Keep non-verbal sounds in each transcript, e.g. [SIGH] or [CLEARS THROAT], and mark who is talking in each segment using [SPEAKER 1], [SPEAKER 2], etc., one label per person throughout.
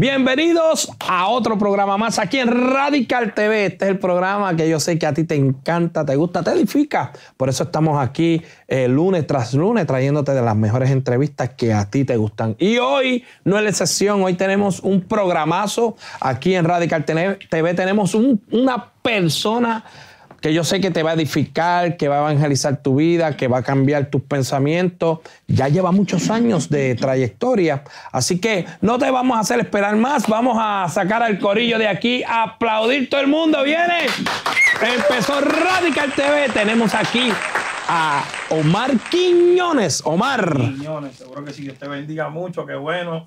[SPEAKER 1] Bienvenidos a otro programa más aquí en Radical TV. Este es el programa que yo sé que a ti te encanta, te gusta, te edifica. Por eso estamos aquí eh, lunes tras lunes trayéndote de las mejores entrevistas que a ti te gustan. Y hoy no es la excepción, hoy tenemos un programazo aquí en Radical TV. Tenemos una persona que yo sé que te va a edificar, que va a evangelizar tu vida, que va a cambiar tus pensamientos. Ya lleva muchos años de trayectoria, así que no te vamos a hacer esperar más, vamos a sacar al corillo de aquí, a aplaudir todo el mundo, viene. Empezó Radical TV, tenemos aquí a Omar Quiñones. Omar.
[SPEAKER 2] Quiñones, seguro que sí, que te bendiga mucho, qué bueno.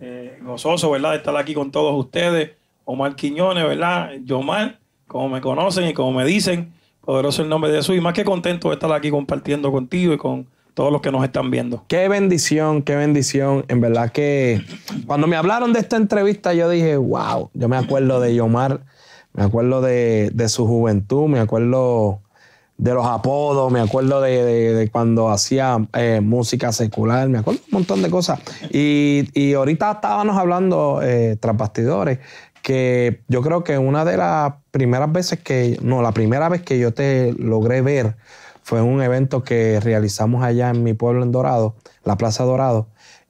[SPEAKER 2] Eh, gozoso, ¿verdad? De estar aquí con todos ustedes. Omar Quiñones, ¿verdad? Omar como me conocen y como me dicen, poderoso el nombre de Jesús. Y más que contento de estar aquí compartiendo contigo y con todos
[SPEAKER 1] los que nos están viendo. Qué bendición, qué bendición. En verdad que cuando me hablaron de esta entrevista, yo dije, wow, yo me acuerdo de Yomar, me acuerdo de, su juventud, me acuerdo de los apodos, me acuerdo de, cuando hacía eh, música secular, me acuerdo un montón de cosas. Y, ahorita estábamos hablando eh, tras bastidores que yo creo que una de las primeras veces que, no, la primera vez que yo te logré ver fue en un evento que realizamos allá en mi pueblo en Dorado, la Plaza Dorado,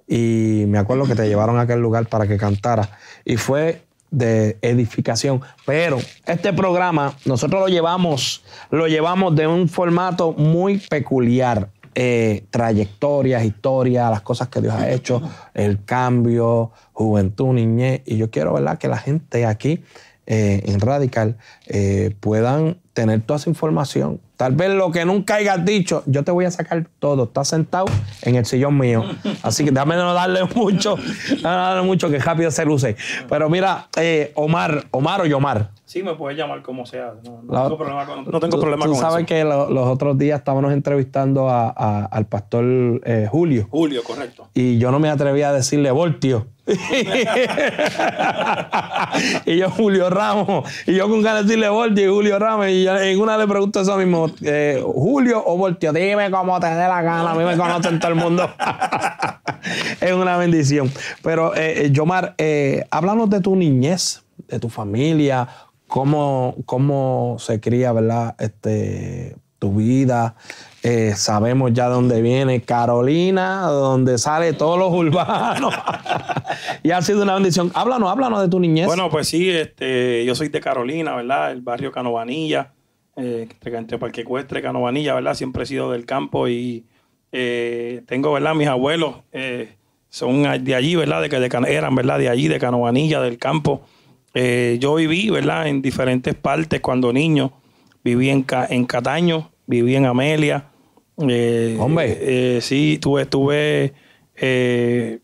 [SPEAKER 1] y me acuerdo que te llevaron a aquel lugar para que cantaras y fue de edificación, pero este programa nosotros lo llevamos, lo llevamos de un formato muy peculiar. Eh, trayectorias, historias, las cosas que Dios ha hecho, el cambio, juventud, niñez. Y yo quiero, ¿verdad?, que la gente aquí eh, en Radical eh, puedan tener toda esa información. Tal vez lo que nunca hayas dicho, yo te voy a sacar todo. Estás sentado en el sillón mío. [LAUGHS] Así que déjame no darle [LAUGHS] mucho, no darle mucho que rápido se luce. Pero mira, eh, Omar, Omar o Yomar.
[SPEAKER 2] Sí, me puedes llamar como sea. No,
[SPEAKER 1] tengo problema con, tú, sabes que los otros días estábamos entrevistando a, al pastor eh, Julio.
[SPEAKER 2] Julio, correcto.
[SPEAKER 1] Y yo no me atrevía a decirle voltio. [LAUGHS] y yo Julio Ramos. Y yo con ganas de decirle voltio y Julio Ramos. Y y en una le pregunto eso mismo, eh, Julio o Voltio, dime cómo te dé la gana, a mí me conocen todo el mundo. [LAUGHS] es una bendición. Pero, eh, eh, Yomar, eh, háblanos de tu niñez, de tu familia, cómo, cómo se cría, ¿verdad? Este, tu vida, eh, sabemos ya de dónde viene Carolina, donde sale todos los urbanos. [LAUGHS] y ha sido una bendición. Háblanos, háblanos de tu niñez. Bueno,
[SPEAKER 2] pues sí, este, yo soy de Carolina, ¿verdad? El barrio Canovanilla, eh, entre Parque Ecuestre, Canovanilla, ¿verdad? Siempre he sido del campo y eh, tengo, ¿verdad? Mis abuelos eh, son de allí, ¿verdad? De que de eran, ¿verdad? De allí, de Canovanilla, del campo. yo viví, ¿verdad? En diferentes partes cuando niño. Viví en, en Cataño, viví en Amelia, eh, Hombre. Eh, sí, tuve, eh,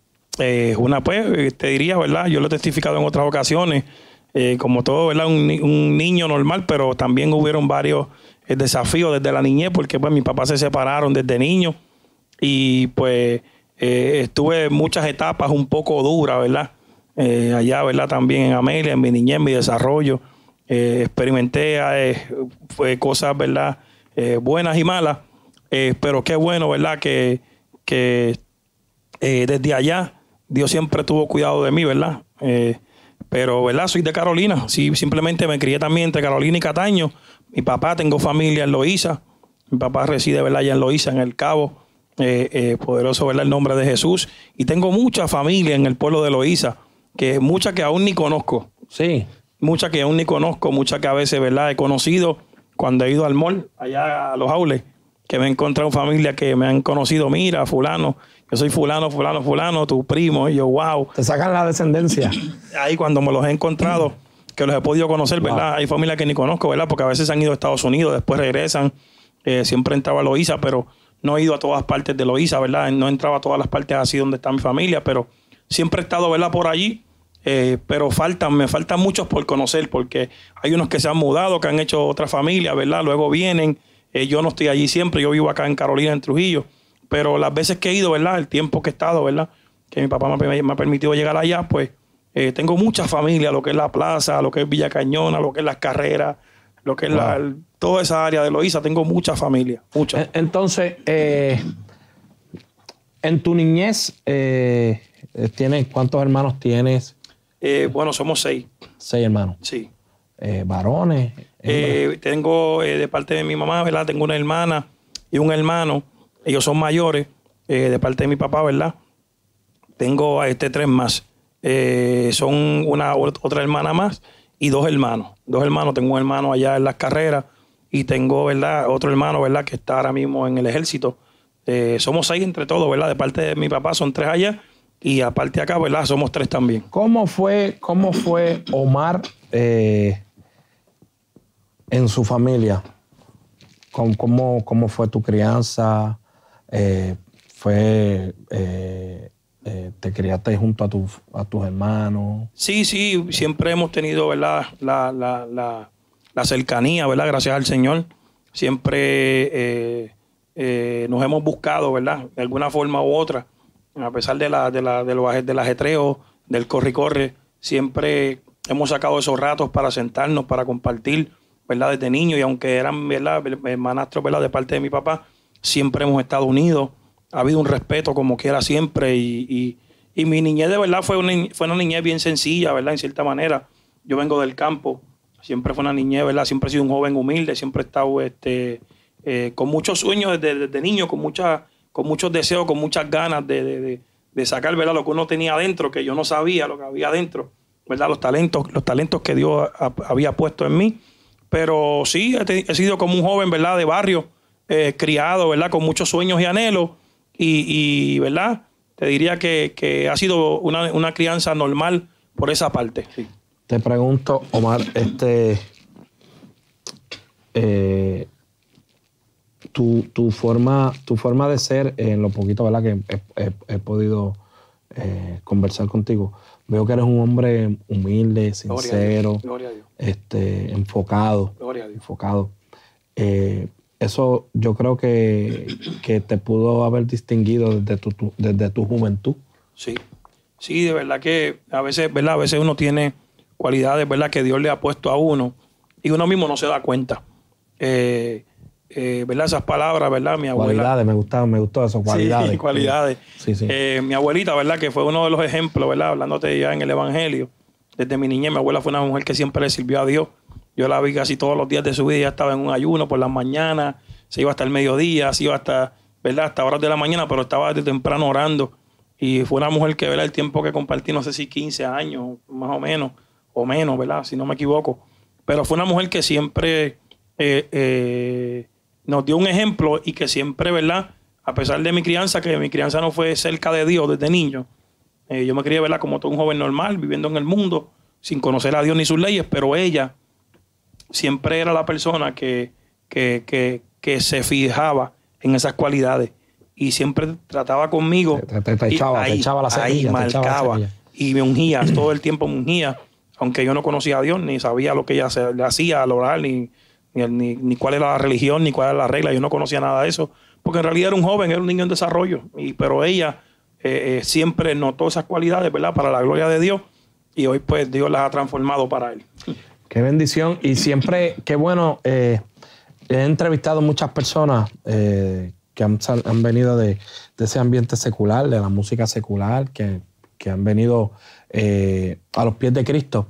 [SPEAKER 2] una, pues, te diría, ¿verdad? Yo lo he testificado en otras ocasiones, como todo, ¿verdad? Un, niño normal, pero también hubieron varios desafíos desde la niñez, porque pues mis papás se separaron desde niño y pues estuve muchas etapas un poco duras, ¿verdad? allá, ¿verdad? También en Amelia, en mi niñez, en mi desarrollo. experimenté cosas, ¿verdad? buenas y malas. Eh, pero qué bueno, ¿verdad? Que, eh, desde allá Dios siempre tuvo cuidado de mí, ¿verdad? Eh, pero, ¿verdad? Soy de Carolina. Sí, simplemente me crié también entre Carolina y Cataño. Mi papá, tengo familia en Loíza. Mi papá reside, ¿verdad? Allá en Loíza, en El Cabo. poderoso, ¿verdad? El nombre de Jesús. Y tengo mucha familia en el pueblo de Loíza, que mucha que aún ni conozco. Sí. Mucha que aún ni conozco, mucha que a veces, ¿verdad? He conocido cuando he ido al mall, allá a los aules que me he encontrado familia que me han conocido, mira, fulano, yo soy fulano, fulano, fulano, tu primo, y yo, wow. Te sacan la descendencia. [CLEARS THROAT] Ahí cuando me los he encontrado, [CLEARS THROAT] que los he podido conocer, ¿verdad? Hay familia que ni conozco, ¿verdad? Porque a veces han ido a Estados Unidos, después regresan, eh, siempre entraba a Loíza, pero no he ido a todas partes de Loíza, ¿verdad? No he entrado a todas las partes así donde está mi familia, pero siempre he estado, ¿verdad? Por allí. Eh, pero faltan, me faltan muchos por conocer, porque hay unos que se han mudado, que han hecho otra familia, ¿verdad? Luego vienen, eh, yo no estoy allí siempre, yo vivo acá en Carolina, en Trujillo, pero las veces que he ido, ¿verdad? El tiempo que he estado, ¿verdad? Que mi papá me, ha permitido llegar allá, pues eh, tengo mucha familia, lo que es la plaza, lo que es Villa Cañona, lo que es las carreras, lo que es la, toda esa área de Loíza, tengo mucha familia, e-, Entonces, eh,
[SPEAKER 1] en tu niñez, ¿tienes, ¿cuántos hermanos tienes?
[SPEAKER 2] bueno, somos seis. Seis hermanos. Sí.
[SPEAKER 1] varones.
[SPEAKER 2] Eh, tengo eh, de parte de mi mamá, ¿verdad? Tengo una hermana y un hermano. Ellos son mayores eh, de parte de mi papá, ¿verdad? Tengo a este tres más. son una otra hermana más y dos hermanos. Dos hermanos. Tengo un hermano allá en las carreras y tengo, ¿verdad? Otro hermano, ¿verdad? Que está ahora mismo en el ejército. somos seis entre todos, ¿verdad? De parte de mi papá son tres allá y aparte acá, ¿verdad? Somos tres también.
[SPEAKER 1] ¿Cómo fue, cómo fue Omar? Eh en su familia, ¿cómo, cómo fue tu crianza? Eh, ¿Fue... Eh, eh, te criaste junto a, a tus hermanos.
[SPEAKER 2] Sí, sí, siempre hemos tenido La, cercanía, gracias al Señor. Siempre nos hemos buscado, ¿verdad? de alguna forma u otra, a pesar de, la, los, del ajetreo, del corre-corre, siempre hemos sacado esos ratos para sentarnos, para compartir, ¿verdad? Desde niño y aunque eran, ¿verdad? Hermanastros, De parte de mi papá, siempre hemos estado unidos. Ha habido un respeto como quiera siempre y, y, mi niñez de verdad fue una, fue una niñez bien sencilla, ¿verdad? En cierta manera. Yo vengo del campo, siempre fue una niñez, ¿verdad? Siempre he sido un joven humilde, siempre he estado este, eh, con muchos sueños desde, niño, con, mucha, con muchos deseos, con muchas ganas de, sacar, ¿verdad? Lo que uno tenía adentro, que yo no sabía lo que había adentro, ¿verdad? Los talentos, los talentos que Dios había puesto en mí pero sí, he, sido como un joven, ¿verdad?, de barrio, eh, criado, ¿verdad?, con muchos sueños y anhelos, y, ¿verdad?, te diría que, ha sido una, crianza normal por esa parte.
[SPEAKER 1] Te pregunto, Omar, este... Eh, tu, tu, forma, tu forma de ser, en lo poquito ¿verdad? que he, podido eh, conversar contigo, Veo que eres un hombre humilde, sincero, este, enfocado. Enfocado. Eh, eso yo creo que, te pudo haber distinguido desde tu, desde tu juventud. Sí,
[SPEAKER 2] sí, de verdad que a veces, ¿verdad? A veces uno tiene cualidades, ¿verdad? Que Dios le ha puesto a uno y uno mismo no se da cuenta. Eh, eh, ¿verdad? Esas palabras, ¿verdad? Mi abuela.
[SPEAKER 1] me gustaron, me gustó eso, cualidades.
[SPEAKER 2] Sí, cualidades. Sí, sí. Eh, mi abuelita, ¿verdad? Que fue uno de los ejemplos, ¿verdad? Hablándote ya en el Evangelio. Desde mi niñez, mi abuela fue una mujer que siempre le sirvió a Dios. Yo la vi casi todos los días de su vida. Ya estaba en un ayuno por las mañanas, se iba hasta el mediodía, se iba hasta, ¿verdad? Hasta horas de la mañana, pero estaba de temprano orando. Y fue una mujer que, ¿verdad? El tiempo que compartí, no sé si 15 años, más o menos, o menos, ¿verdad? Si no me equivoco. Pero fue una mujer que siempre eh, eh nos dio un ejemplo y que siempre, ¿verdad? A pesar de mi crianza, que mi crianza no fue cerca de Dios desde niño, eh, yo me crié, ¿verdad? Como todo un joven normal, viviendo en el mundo, sin conocer a Dios ni sus leyes, pero ella siempre era la persona que, se fijaba en esas cualidades y siempre trataba conmigo. Te, echaba, la semilla, marcaba y me ungía, todo el tiempo me ungía, aunque yo no conocía a Dios ni sabía lo que ella hacía al orar ni ni, cuál era la religión, ni cuál era la regla, yo no conocía nada de eso, porque en realidad era un joven, era un niño en desarrollo, y, pero ella eh, eh, siempre notó esas cualidades, ¿verdad? Para la gloria de Dios, y hoy pues Dios las ha transformado para él. [LAUGHS]
[SPEAKER 1] Qué bendición, y siempre, qué bueno, eh, he entrevistado muchas personas que han, venido de, ese ambiente secular, de la música secular, que, que han venido a los pies de Cristo.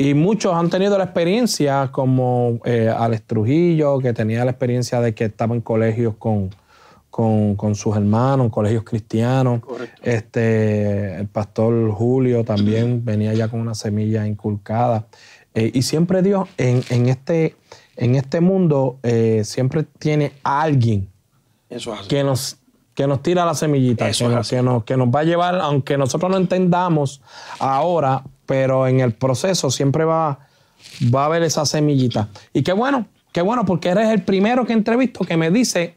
[SPEAKER 1] Y muchos han tenido la experiencia, como eh, Alex Trujillo, que tenía la experiencia de que estaba en colegios con, con, sus hermanos, en colegios cristianos. Este, el pastor Julio también [CLEARS THROAT] venía ya con una semilla inculcada. Eh, y siempre Dios en, este, en este mundo eh, siempre tiene alguien que nos que nos tira la semillita, que, nos, que nos va a llevar, aunque nosotros no entendamos ahora, pero en el proceso siempre va, va a haber esa semillita. Y qué bueno, qué bueno, porque eres el primero que entrevisto que me dice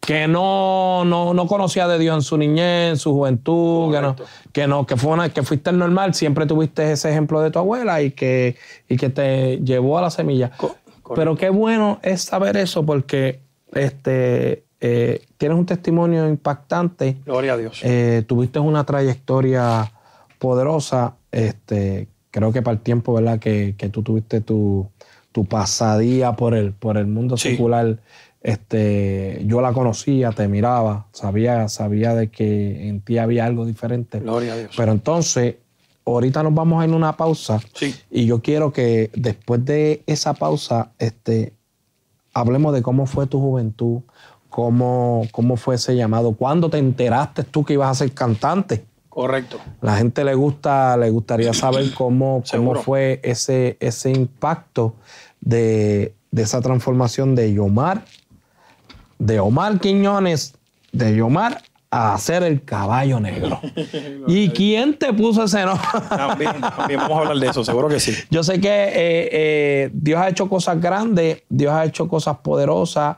[SPEAKER 1] que no, no, conocía de Dios en su niñez, en su juventud, que no, que fuiste el normal, siempre tuviste ese ejemplo de tu abuela y que, y que te llevó a la semilla. Pero qué bueno es saber eso, porque este eh, tienes un testimonio impactante. Gloria a Dios. Eh, tuviste una trayectoria poderosa este, creo que para el tiempo ¿verdad? Que, que tú tuviste tu, tu, pasadía por el, por el mundo circular secular, este, yo la conocía, te miraba, sabía, sabía de que en ti había algo diferente. Pero entonces, ahorita nos vamos a ir una pausa. Y yo quiero que después de esa pausa, este, hablemos de cómo fue tu juventud, cómo, cómo fue ese llamado, cuándo te enteraste tú que ibas a ser cantante.
[SPEAKER 2] Correcto. La
[SPEAKER 1] gente le gusta, le gustaría saber [CLEARS THROAT] cómo, fue ese, ese impacto de, esa transformación de Yomar, de Omar Quiñones, de Yomar a ser el caballo negro. [LAUGHS] ¿Y quién te puso ese nombre? también, vamos a hablar de eso, seguro que sí. [LAUGHS] Yo sé que eh, eh, Dios ha hecho cosas grandes, Dios ha hecho cosas poderosas,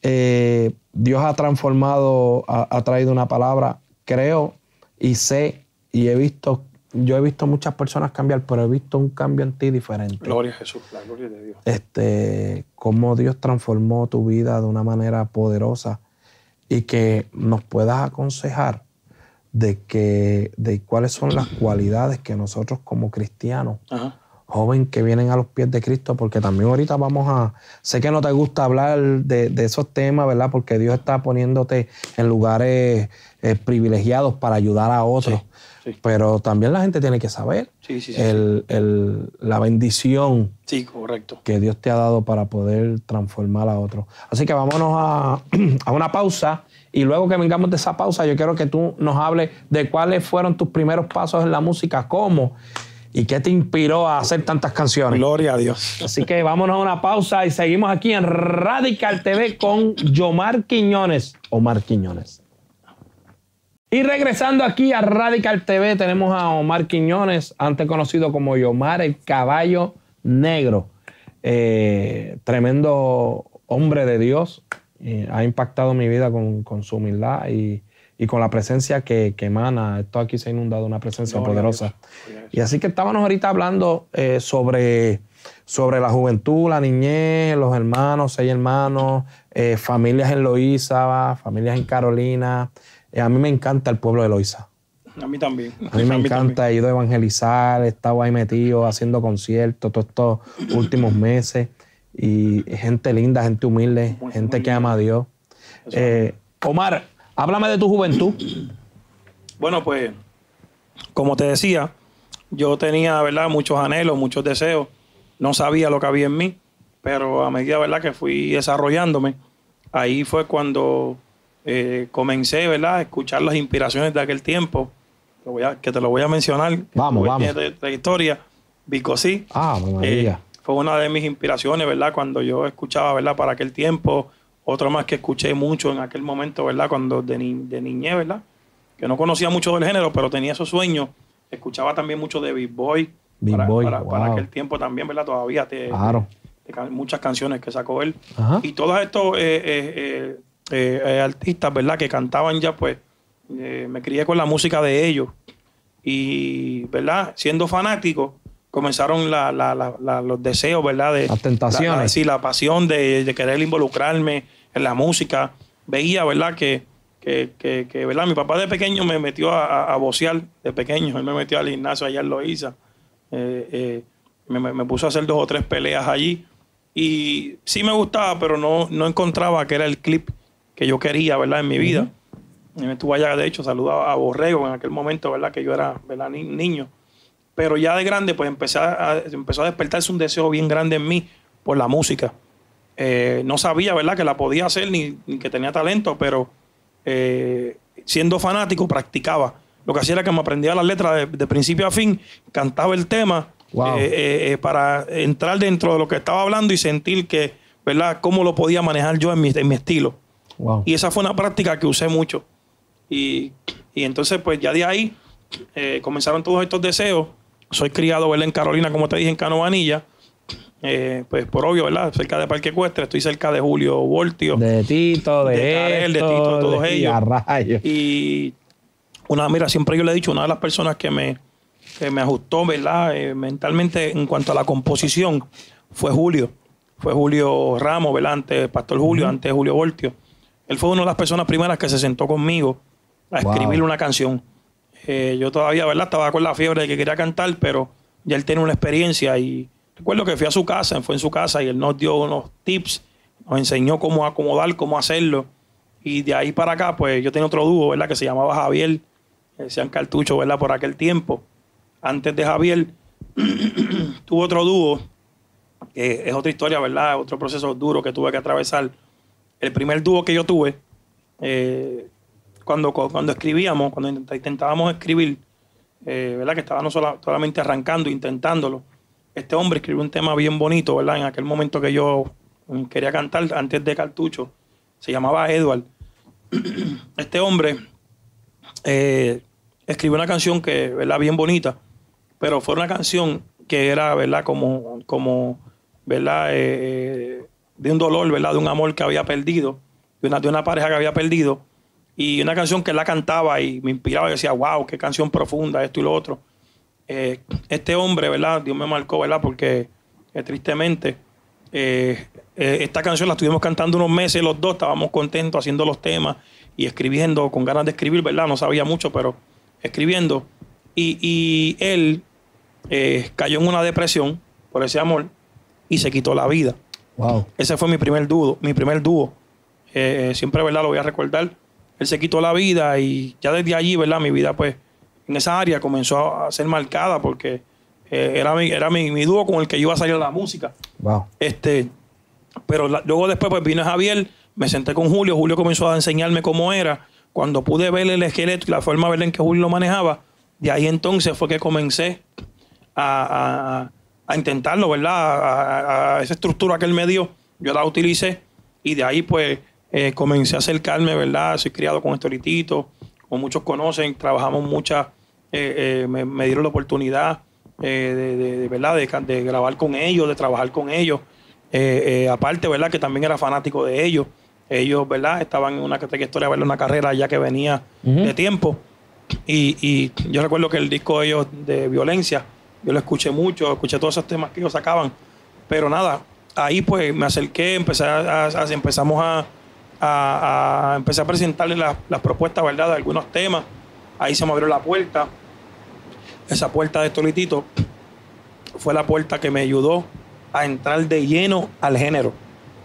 [SPEAKER 1] eh, Dios ha transformado, ha traído una palabra, creo, y sé y he visto, yo he visto muchas personas cambiar, pero he visto un cambio en ti diferente.
[SPEAKER 2] Gloria a Jesús, la gloria de Dios.
[SPEAKER 1] Este, cómo Dios transformó tu vida de una manera poderosa y que nos puedas aconsejar de, que, de cuáles son las cualidades que nosotros como cristianos, joven que vienen a los pies de Cristo, porque también ahorita vamos a, sé que no te gusta hablar de esos temas, ¿verdad? Porque Dios está poniéndote en lugares eh, privilegiados para ayudar a otros. Pero también la gente tiene que saber la bendición correcto. que Dios te ha dado para poder transformar a otros. Así que vámonos a, [CLEARS THROAT] a, una pausa y luego que vengamos de esa pausa yo quiero que tú nos hables de cuáles fueron tus primeros pasos en la música, cómo y qué te inspiró a hacer tantas canciones. Gloria a Dios. Así que vámonos a una pausa y seguimos aquí en Radical TV con Yomar Quiñones. Omar Quiñones. Y regresando aquí a Radical TV, tenemos a Omar Quiñones, antes conocido como Yomar el Caballo Negro. Eh, tremendo hombre de Dios. Eh, ha impactado mi vida con, su humildad y, con la presencia que, emana. Esto aquí se ha inundado una presencia poderosa. Y así que estábamos ahorita hablando eh, sobre, sobre la juventud, la niñez, los hermanos, seis hermanos, familias en Loíza, familias en Carolina. Eh, a mí me encanta el pueblo de Loiza.
[SPEAKER 2] A mí también. A mí [LAUGHS] me encanta,
[SPEAKER 1] he ido a evangelizar, he estado ahí metido haciendo conciertos todos estos últimos meses. Y gente linda, gente humilde, gente que ama a Dios. Eh, Omar, háblame de tu juventud.
[SPEAKER 2] Bueno, pues, como te decía, yo tenía, ¿verdad?, muchos anhelos, muchos deseos. No sabía lo que había en mí, pero a medida, ¿verdad?, que fui desarrollándome, ahí fue cuando eh, comencé, ¿verdad?, a escuchar las inspiraciones de aquel tiempo, que, te lo voy a mencionar.
[SPEAKER 1] Vamos, vamos. De
[SPEAKER 2] trayectoria, Bicosí.
[SPEAKER 1] Ah, eh,
[SPEAKER 2] fue una de mis inspiraciones, ¿verdad?, cuando yo escuchaba, ¿verdad?, para aquel tiempo. Otro más que escuché mucho en aquel momento, ¿verdad?, cuando de, de niñez, ¿verdad?, que no conocía mucho del género, pero tenía esos sueños. Escuchaba también mucho de Big Boy.
[SPEAKER 1] Big para, Boy, para, aquel
[SPEAKER 2] tiempo también, ¿verdad? Todavía te, claro. muchas canciones que sacó él. Y todos estos eh, eh, eh, eh, artistas, ¿verdad? Que cantaban ya, pues eh, me crié con la música de ellos. Y, ¿verdad? Siendo fanático, comenzaron los deseos, ¿verdad? De, Las tentaciones. sí, la pasión de, querer involucrarme en la música. Veía, ¿verdad? Que, que, ¿verdad? Mi papá de pequeño me metió a, a, de pequeño. Él me metió al gimnasio allá en Eh, me, me puso a hacer dos o tres peleas allí. Y sí me gustaba, pero no, no encontraba que era el clip que yo quería, ¿verdad? En mi vida. me estuve allá, de hecho, saludaba a Borrego en aquel momento, ¿verdad? Que yo era, ¿verdad? niño. Pero ya de grande, pues empecé a, empezó a despertarse un deseo bien grande en mí por la música. Eh, no sabía, ¿verdad? Que la podía hacer ni, que tenía talento, pero eh, siendo fanático practicaba. Lo que hacía era que me aprendía las letras de, principio a fin, cantaba el tema eh, para entrar dentro de lo que estaba hablando y sentir que, ¿verdad? Cómo lo podía manejar yo en mi, en mi estilo. Y esa fue una práctica que usé mucho. Y, entonces, pues ya de ahí eh, comenzaron todos estos deseos. Soy criado en Carolina, como te dije, en Canovanilla. Eh, pues por obvio, ¿verdad? Cerca de Parque Ecuestre estoy cerca de Julio Voltio. De Tito, de, de de Tito, de todos ellos. Y una, mira, siempre yo le he dicho, una de las personas que me, me ajustó, ¿verdad? Eh, mentalmente en cuanto a la composición, fue Julio. Fue Julio Ramos, ¿verdad? Antes Pastor Julio, antes Julio Voltio. Él fue una de las personas primeras que se sentó conmigo a escribir una canción. Eh, yo todavía, ¿verdad? Estaba con la fiebre de que quería cantar, pero ya él tiene una experiencia y recuerdo que fui a su casa, fue en su casa y él nos dio unos tips, nos enseñó cómo acomodar, cómo hacerlo. Y de ahí para acá, pues yo tenía otro dúo, ¿verdad? Que se llamaba Javier, que decían Cartucho, ¿verdad? Por aquel tiempo. Antes de Javier, [CLEARS THROAT] tuvo otro dúo, que es otra historia, ¿verdad? Otro proceso duro que tuve que atravesar el primer dúo que yo tuve, eh, cuando, cuando escribíamos, cuando intentábamos escribir, eh, ¿verdad? Que estábamos solamente arrancando, intentándolo. Este hombre escribió un tema bien bonito, ¿verdad? En aquel momento que yo mm, quería cantar antes de Cartucho. Se llamaba Edward. [CLEARS THROAT] Este hombre eh, escribió una canción que, ¿verdad? Bien bonita. Pero fue una canción que era, ¿verdad? Como, como ¿verdad? de un dolor, ¿verdad? De un amor que había perdido, de una, de una pareja que había perdido. Y una canción que él la cantaba y me inspiraba y decía, wow, qué canción profunda, esto y lo otro. Eh, este hombre, ¿verdad? Dios me marcó, ¿verdad? Porque eh, tristemente eh, esta canción la estuvimos cantando unos meses los dos, estábamos contentos haciendo los temas y escribiendo, con ganas de escribir, ¿verdad? No sabía mucho, pero escribiendo. y él cayó en una depresión por ese amor y se quitó la vida. Wow. Ese fue mi primer dúo, mi primer dúo. Eh, eh, siempre, ¿verdad? Lo voy a recordar. Él se quitó la vida y ya desde allí, ¿verdad? Mi vida, pues, en esa área comenzó a ser marcada porque eh, era, mi, era mi, dúo con el que yo iba a salir a la música. Wow. Este, pero luego después, pues, vino Javier, me senté con Julio, Julio comenzó a enseñarme cómo era. Cuando pude ver el esqueleto y la forma en que Julio lo manejaba, de ahí entonces fue que comencé a a intentarlo, ¿verdad? A, esa estructura que él me dio, yo la utilicé y de ahí pues eh, comencé a acercarme, ¿verdad? Soy criado con Estoritito, como muchos conocen, trabajamos muchas, eh, eh, me, dieron la oportunidad de, ¿verdad? De, grabar con ellos, de trabajar con ellos. aparte, ¿verdad? Que también era fanático de ellos. Ellos, ¿verdad? Estaban en una Una carrera ya que venía de tiempo. Y, y, yo recuerdo que el disco de ellos de Violencia, yo lo escuché mucho, escuché todos esos temas que ellos sacaban. Pero nada, ahí pues me acerqué, empecé a, empezamos a, a presentarle las, propuestas, ¿verdad? De algunos temas. Ahí se me abrió la puerta. Esa puerta de Tolitito fue la puerta que me ayudó a entrar de lleno al género.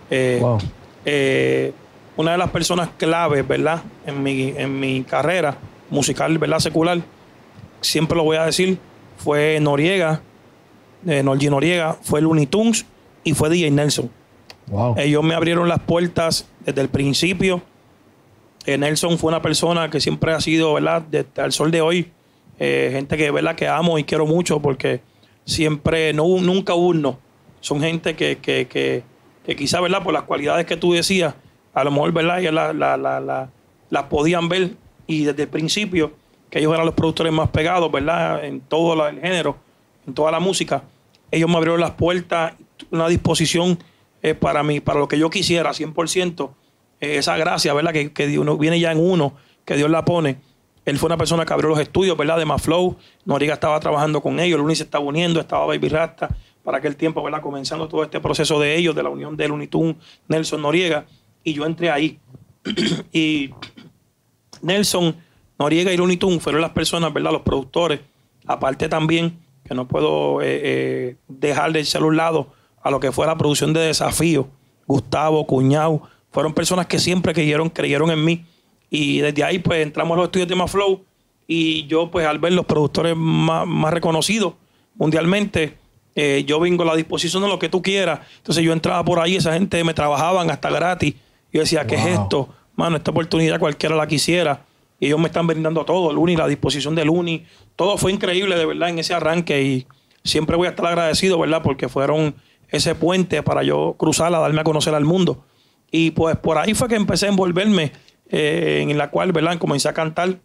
[SPEAKER 2] Eh, eh, una de las personas claves, ¿verdad? En mi, en mi carrera musical, ¿verdad? Secular, siempre lo voy a decir, fue Noriega, eh, Noriega, fue Looney Tunes y fue DJ Nelson. Ellos me abrieron las puertas desde el principio. Eh, Nelson fue una persona que siempre ha sido, ¿verdad? Desde el sol de hoy, eh, gente que, ¿verdad? Que amo y quiero mucho porque siempre, no, nunca uno. Son gente que, que, quizá, ¿verdad? Por las cualidades que tú decías, a lo mejor, ¿verdad? ya las la, podían ver y desde el principio que ellos eran los productores más pegados, ¿verdad? En todo el género, en toda la música. Ellos me abrieron las puertas, una disposición eh, para mí, para lo que yo quisiera, 100%. Eh, esa gracia, ¿verdad? Que, uno, viene ya en uno, que Dios la pone. Él fue una persona que abrió los estudios, ¿verdad? De Maflow. Noriega estaba trabajando con ellos, Luni se estaba uniendo, estaba Baby Rasta. Para aquel tiempo, ¿verdad? Comenzando todo este proceso de ellos, de la unión de Luny Nelson Noriega. Y yo entré ahí. [CLEARS THROAT] y Nelson Noriega y Looney Tunes fueron las personas, ¿verdad? Los productores. Aparte también, que no puedo eh, eh, dejar de echar a un lado a lo que fue la producción de Desafío. Gustavo, Cuñao, fueron personas que siempre creyeron, creyeron en mí. Y desde ahí, pues, entramos a los estudios de Maflow. Y yo, pues, al ver los productores más, reconocidos mundialmente, eh, yo vengo a la disposición de lo que tú quieras. Entonces yo entraba por ahí, esa gente me trabajaban hasta gratis. Yo decía, ¿qué es esto? Mano, esta oportunidad cualquiera la quisiera y ellos me están brindando todo, el uni, la disposición del uni, todo fue increíble de verdad en ese arranque y siempre voy a estar agradecido, ¿verdad? Porque fueron ese puente para yo cruzarla, darme a conocer al mundo. Y pues por ahí fue que empecé a envolverme, eh, en la cual, ¿verdad? Comencé a cantar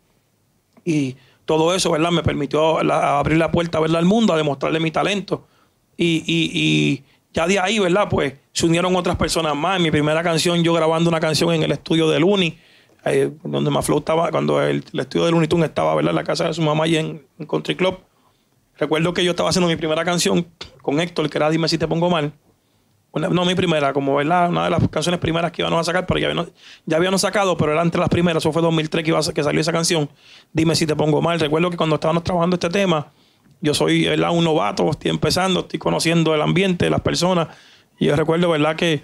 [SPEAKER 2] y todo eso, ¿verdad? Me permitió abrir la puerta, ¿verdad? Al mundo, a demostrarle mi talento. Y, ya de ahí, ¿verdad? Pues se unieron otras personas más. mi primera canción, yo grabando una canción en el estudio del Uni. Eh, donde Maflow estaba, cuando el, estudio de Looney estaba, ¿verdad? En la casa de su mamá y en, Country Club. Recuerdo que yo estaba haciendo mi primera canción con Héctor, que era Dime si te pongo mal. no mi primera, como ¿verdad? una de las canciones primeras que iban a sacar, pero ya habíamos, sacado, pero era entre las primeras, eso fue 2003 que, salió esa canción, Dime si te pongo mal. Recuerdo que cuando estábamos trabajando este tema, yo soy ¿verdad? un novato, estoy empezando, estoy conociendo el ambiente, las personas, y yo recuerdo ¿verdad? Que,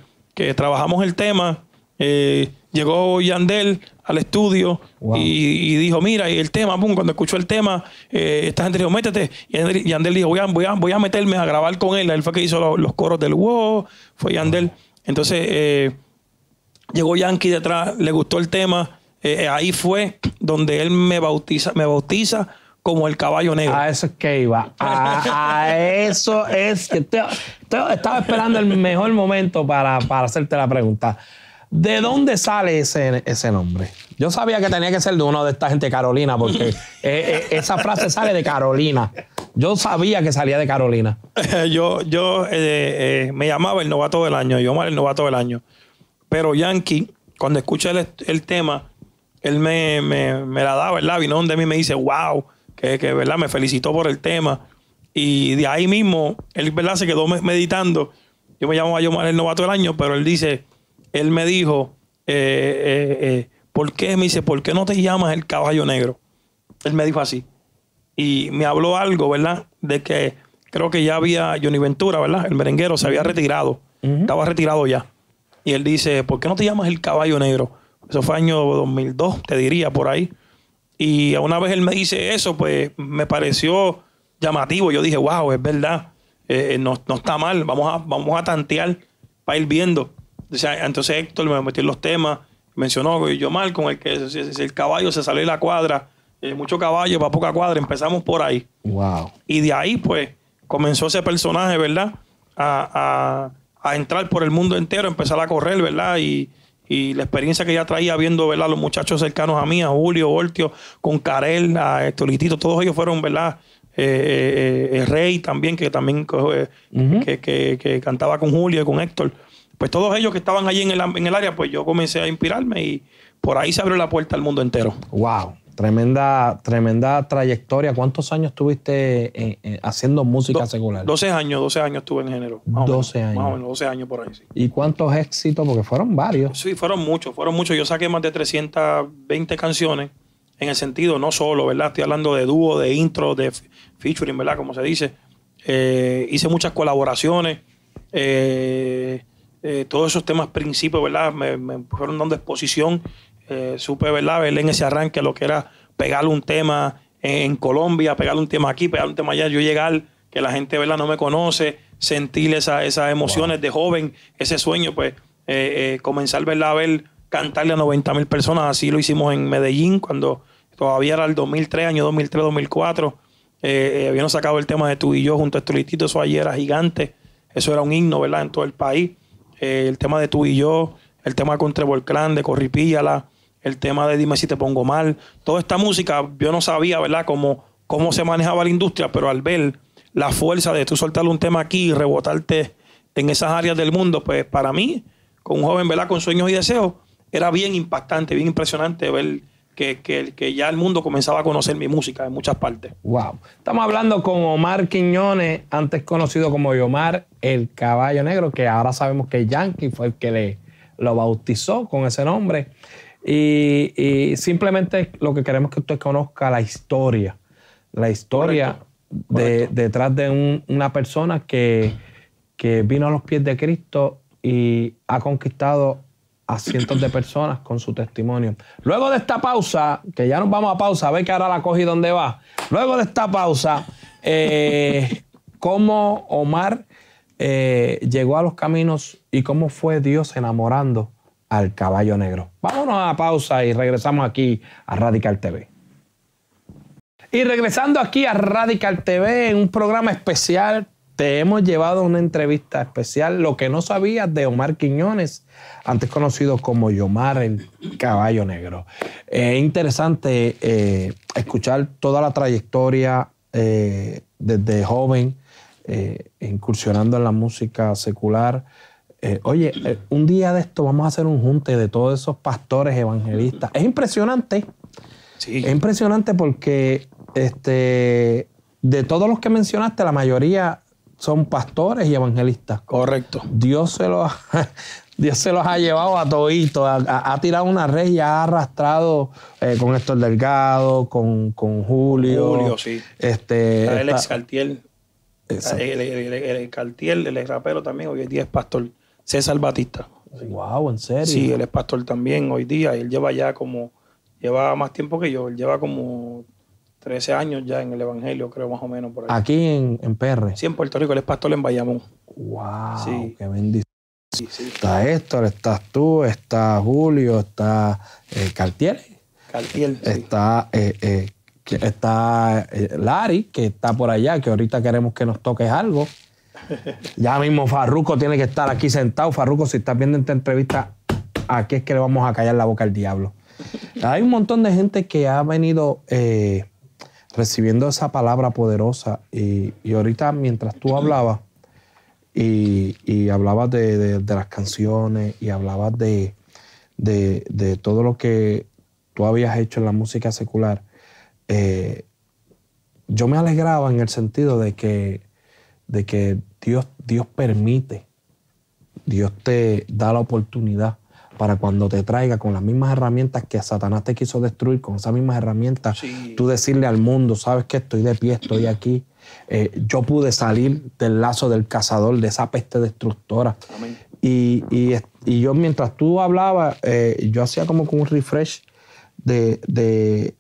[SPEAKER 2] trabajamos el tema. Eh, Llegó Yandel al estudio y, dijo, mira, y el tema, cuando escuchó el tema, eh, esta gente dijo, métete. Y Yandel dijo, voy a, meterme a grabar con él. Él fue que hizo los, coros del wow, fue Yandel. Entonces, eh, llegó Yankee detrás, le gustó el tema. Eh, ahí fue donde él me bautiza, me bautiza como
[SPEAKER 1] el caballo negro. A eso es que iba. A, eso es que estaba esperando el mejor momento para, para hacerte la pregunta. ¿De dónde sale ese, nombre? Yo sabía que tenía que ser de uno de esta gente Carolina, porque eh, eh, esa frase sale de Carolina. Yo sabía que salía de Carolina.
[SPEAKER 2] [LAUGHS] yo yo eh, me llamaba el novato del año, yo el novato del año. Pero Yankee, cuando escucha el, tema, él me, la da, ¿verdad? Vino donde a mí me dice, wow, que, ¿verdad? Me felicitó por el tema. Y de ahí mismo, él, ¿verdad? Se quedó meditando. Yo me llamaba Yomar el novato del año, pero él dice él me dijo, eh, eh, eh, ¿por qué? Me dice, ¿por qué no te llamas el caballo negro? Él me dijo así. Y me habló algo, ¿verdad? De que creo que ya había Johnny Ventura, ¿verdad? El merenguero se había retirado. Estaba retirado ya. Y él dice, ¿por qué no te llamas el caballo negro? Eso fue año 2002, te diría, por ahí. Y una vez él me dice eso, pues me pareció llamativo. Yo dije, wow, es verdad. no, está mal. Vamos a, vamos a tantear para ir viendo entonces Héctor me metió en los temas, mencionó y yo mal con el que si el caballo se sale de la cuadra, eh, mucho caballo para poca cuadra, empezamos por ahí. Wow. Y de ahí, pues, comenzó ese personaje, ¿verdad? A, a, entrar por el mundo entero, empezar a correr, ¿verdad? Y, y la experiencia que ya traía viendo, ¿verdad? Los muchachos cercanos a mí, a Julio, Voltio, con Karel, a eh, litito todos ellos fueron, ¿verdad? Eh, eh Rey también, que también que, que, que, cantaba con Julio y con Héctor pues todos ellos que estaban allí en el, área, pues yo comencé a inspirarme y por ahí se abrió la puerta al mundo entero. ¡Wow!
[SPEAKER 1] Tremenda, tremenda trayectoria. ¿Cuántos años estuviste eh, eh, haciendo música secular?
[SPEAKER 2] 12 años, 12 años estuve en género. 12 años. Más 12 años por ahí, sí.
[SPEAKER 1] ¿Y cuántos éxitos? Porque fueron varios.
[SPEAKER 2] Sí, fueron muchos, fueron muchos. Yo saqué más de 320 canciones en el sentido no solo, ¿verdad? Estoy hablando de dúo, de intro, de featuring, ¿verdad? Como se dice. Eh, hice muchas colaboraciones. Eh, eh, todos esos temas principios, ¿verdad? Me, fueron dando exposición. Eh, supe, ¿verdad? en ese arranque lo que era pegarle un tema en, Colombia, pegarle un tema aquí, pegarle un tema allá. Yo llegar, que la gente, ¿verdad? No me conoce, sentir esa, esas emociones de joven, ese sueño, pues eh, eh, comenzar, ¿verdad? A ver, cantarle a 90 mil personas. Así lo hicimos en Medellín cuando todavía era el 2003, año 2003, 2004. Eh, sacado el tema de tú y yo junto a Estulitito, eso ayer era gigante, eso era un himno, ¿verdad? En todo el país. Eh, el tema de tú y yo, el tema con Trevor de corripíala, el tema de Dime si te pongo mal. Toda esta música, yo no sabía, ¿verdad?, cómo, cómo se manejaba la industria, pero al ver la fuerza de tú soltar un tema aquí y rebotarte en esas áreas del mundo, pues para mí, con un joven, ¿verdad?, con sueños y deseos, era bien impactante, bien impresionante ver que, que, que, ya el mundo comenzaba a conocer mi música en muchas partes.
[SPEAKER 1] Wow. Estamos hablando con Omar Quiñones, antes conocido como Omar el caballo negro, que ahora sabemos que Yankee fue el que le, lo bautizó con ese nombre. Y, simplemente lo que queremos que usted conozca la historia, la historia detrás de una persona que, que vino a los pies de Cristo y ha conquistado a cientos de personas con su testimonio. Luego de esta pausa, que ya nos vamos a pausa, a ver que ahora la y dónde va. Luego de esta pausa, eh, cómo Omar eh, llegó a los caminos y cómo fue Dios enamorando al caballo negro. Vámonos a pausa y regresamos aquí a Radical TV. Y regresando aquí a Radical TV en un programa especial te hemos llevado a una entrevista especial, lo que no sabías de Omar Quiñones, antes conocido como Yomar el Caballo Negro. Es eh, interesante eh, escuchar toda la trayectoria eh, desde joven, incursionando en la música secular. oye, un día de esto vamos a hacer un junte de todos esos pastores evangelistas. Es impresionante. Sí. Es impresionante porque este, de todos los que mencionaste, la mayoría son pastores y evangelistas. Correcto. Dios se los, [LAUGHS] Dios se los ha llevado a toditos. Ha, tirado una red y ha arrastrado eh, con Héctor Delgado, con, Julio. Julio, sí. Este, el ex Cartiel. El,
[SPEAKER 2] el, el ex rapero también, hoy día es pastor. César Batista.
[SPEAKER 1] Wow, en serio. Sí, él es
[SPEAKER 2] pastor también hoy día. Él lleva ya como. Lleva más tiempo que yo. Él lleva como 13 años ya en el Evangelio, creo más o menos por
[SPEAKER 1] Aquí en, en PR. Sí,
[SPEAKER 2] en Puerto Rico, él es pastor en Bayamón. ¡Wow!
[SPEAKER 1] ¡Qué bendición! Está Héctor, estás tú, está Julio, está eh, Cartier. Cartier, Está, eh, eh, está Lari, que está por allá, que ahorita queremos que nos toques algo. [LAUGHS] Ya mismo Farruco tiene que estar aquí sentado. Farruco, si estás viendo esta entrevista, aquí es que le vamos a callar la boca al diablo. Hay un montón de gente que ha venido recibiendo esa palabra poderosa. Y, ahorita, mientras tú hablabas, y, hablabas de, las canciones, y hablabas de, de, todo lo que tú habías hecho en la música secular, eh, yo me alegraba en el sentido de que, de que Dios, Dios permite, Dios te da la oportunidad para cuando te traiga con las mismas herramientas que Satanás te quiso destruir, con esas mismas herramientas, tú decirle al mundo, sabes que estoy de pie, estoy aquí. Eh, yo pude salir del lazo del cazador, de esa peste destructora. Y, yo mientras tú hablabas, eh, yo hacía como un refresh de,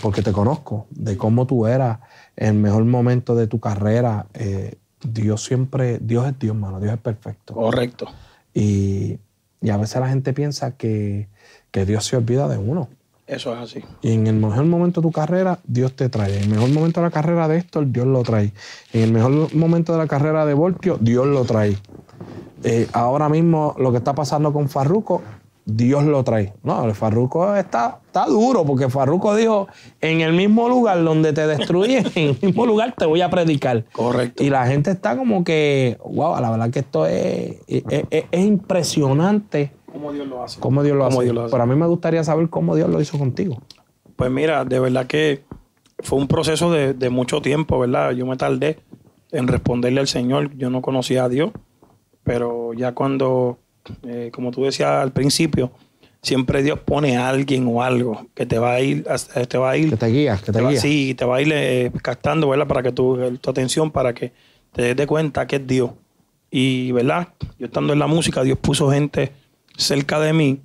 [SPEAKER 1] porque te conozco, de cómo tú eras, el mejor momento de tu carrera. Eh, Dios siempre, Dios es Dios, hermano, Dios es perfecto. Correcto. Y, y a veces la gente piensa que, Dios se olvida de uno. Eso es así. Y en el mejor momento de tu carrera, Dios te trae. En el mejor momento de la carrera de Héctor, Dios lo trae. En el mejor momento de la carrera de Voltio, Dios lo trae. Eh, ahora mismo lo que está pasando con Farruco, Dios lo trae. No, el Farruco está, está duro porque Farruco dijo, en el mismo lugar donde te destruí, [LAUGHS] en el mismo lugar te voy a predicar. Correcto. Y la gente está como que, wow, la verdad que esto es, impresionante. ¿Cómo Dios lo hace? ¿Cómo Dios lo, hace? Pero a mí me gustaría saber cómo Dios lo hizo contigo.
[SPEAKER 2] Pues mira, de verdad que fue un proceso de, de mucho tiempo, ¿verdad? Yo me tardé en responderle al Señor. Yo no conocía a Dios, pero ya cuando eh, como tú decías al principio, siempre Dios pone a alguien o algo que te va a ir, eh, te va a ir. Que
[SPEAKER 1] te guía, que te, guía. sí,
[SPEAKER 2] te va a ir eh, captando, ¿verdad? Para que tu, tu atención, para que te des de cuenta que es Dios. Y, ¿verdad? Yo estando en la música, Dios puso gente cerca de mí,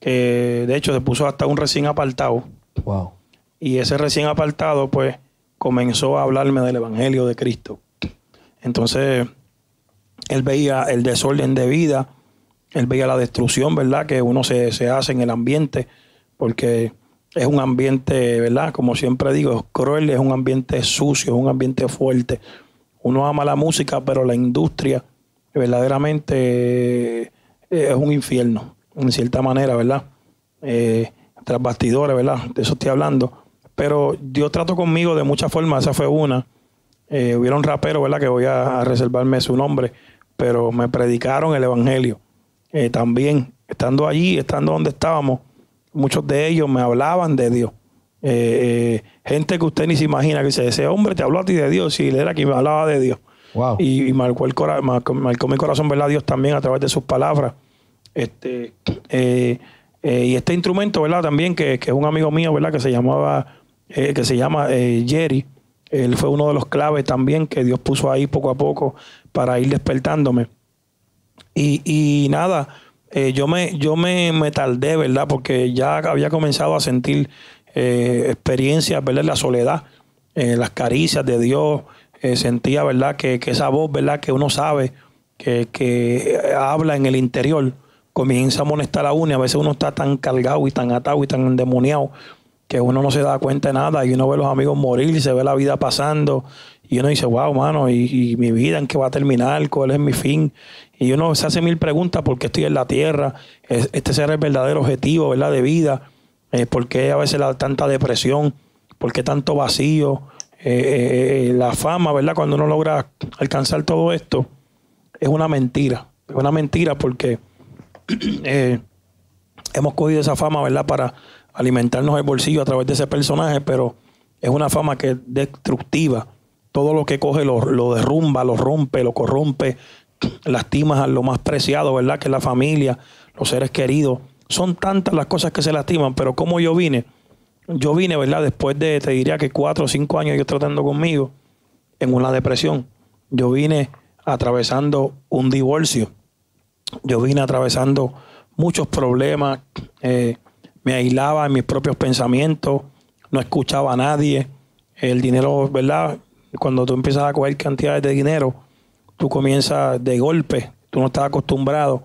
[SPEAKER 2] que de hecho se puso hasta un recién apartado. Y ese recién apartado, pues, comenzó a hablarme del Evangelio de Cristo. Entonces, él veía el desorden de vida, él veía la destrucción, ¿verdad? Que uno se, hace en el ambiente, porque es un ambiente, ¿verdad? Como siempre digo, es cruel, es un ambiente sucio, es un ambiente fuerte. Uno ama la música, pero la industria verdaderamente eh, es un infierno, en cierta manera, ¿verdad? Eh, tras bastidores, ¿verdad? De eso estoy hablando. Pero Dios trato conmigo de muchas formas, esa fue una. Eh, un rapero, ¿verdad? Que voy a reservarme su nombre, pero me predicaron el Evangelio eh, también, estando allí, estando donde estábamos, muchos de ellos me hablaban de Dios. Eh, eh, gente que usted ni se imagina que dice, ese hombre te habló a ti de Dios y él era quien me hablaba de Dios. Y, marcó, el mi corazón, ¿verdad? Dios también a través de sus palabras. Este, y este instrumento, ¿verdad? También que, que, es un amigo mío, ¿verdad? Que se llamaba, que se llama Jerry. Él fue uno de los claves también que Dios puso ahí poco a poco para ir despertándome. Y, y nada, eh, yo, me, yo me, me, tardé, ¿verdad? Porque ya había comenzado a sentir eh, experiencias, ¿verdad? La soledad, eh, las caricias de Dios. sentía, ¿verdad? Que, esa voz, ¿verdad? Que uno sabe, que, habla en el interior, comienza a molestar a uno y a veces uno está tan cargado y tan atado y tan endemoniado que uno no se da cuenta de nada y uno ve a los amigos morir y se ve la vida pasando y uno dice, wow, mano, y, mi vida, ¿en qué va a terminar? ¿Cuál es mi fin? Y uno se hace mil preguntas, ¿por qué estoy en la tierra? ¿Este será el verdadero objetivo, verdad, de vida? Eh, ¿Por qué a veces la, tanta depresión? ¿Por qué tanto vacío? Eh, eh, la fama, ¿verdad? Cuando uno logra alcanzar todo esto, es una mentira. Es una mentira porque [CLEARS THROAT] hemos cogido esa fama, ¿verdad? Para alimentarnos el bolsillo a través de ese personaje, pero es una fama que es destructiva todo lo que coge lo, derrumba, lo rompe, lo corrompe, Lastimas a lo más preciado, ¿verdad? Que es la familia, los seres queridos. Son tantas las cosas que se lastiman, pero como yo vine, yo vine, ¿verdad? Después de, te diría que cuatro o cinco años yo tratando conmigo en una depresión. Yo vine atravesando un divorcio. Yo vine atravesando muchos problemas. Eh, me aislaba en mis propios pensamientos. No escuchaba a nadie. El dinero, ¿verdad? cuando tú empiezas a coger cantidades de dinero, tú comienzas de golpe, tú no estás acostumbrado,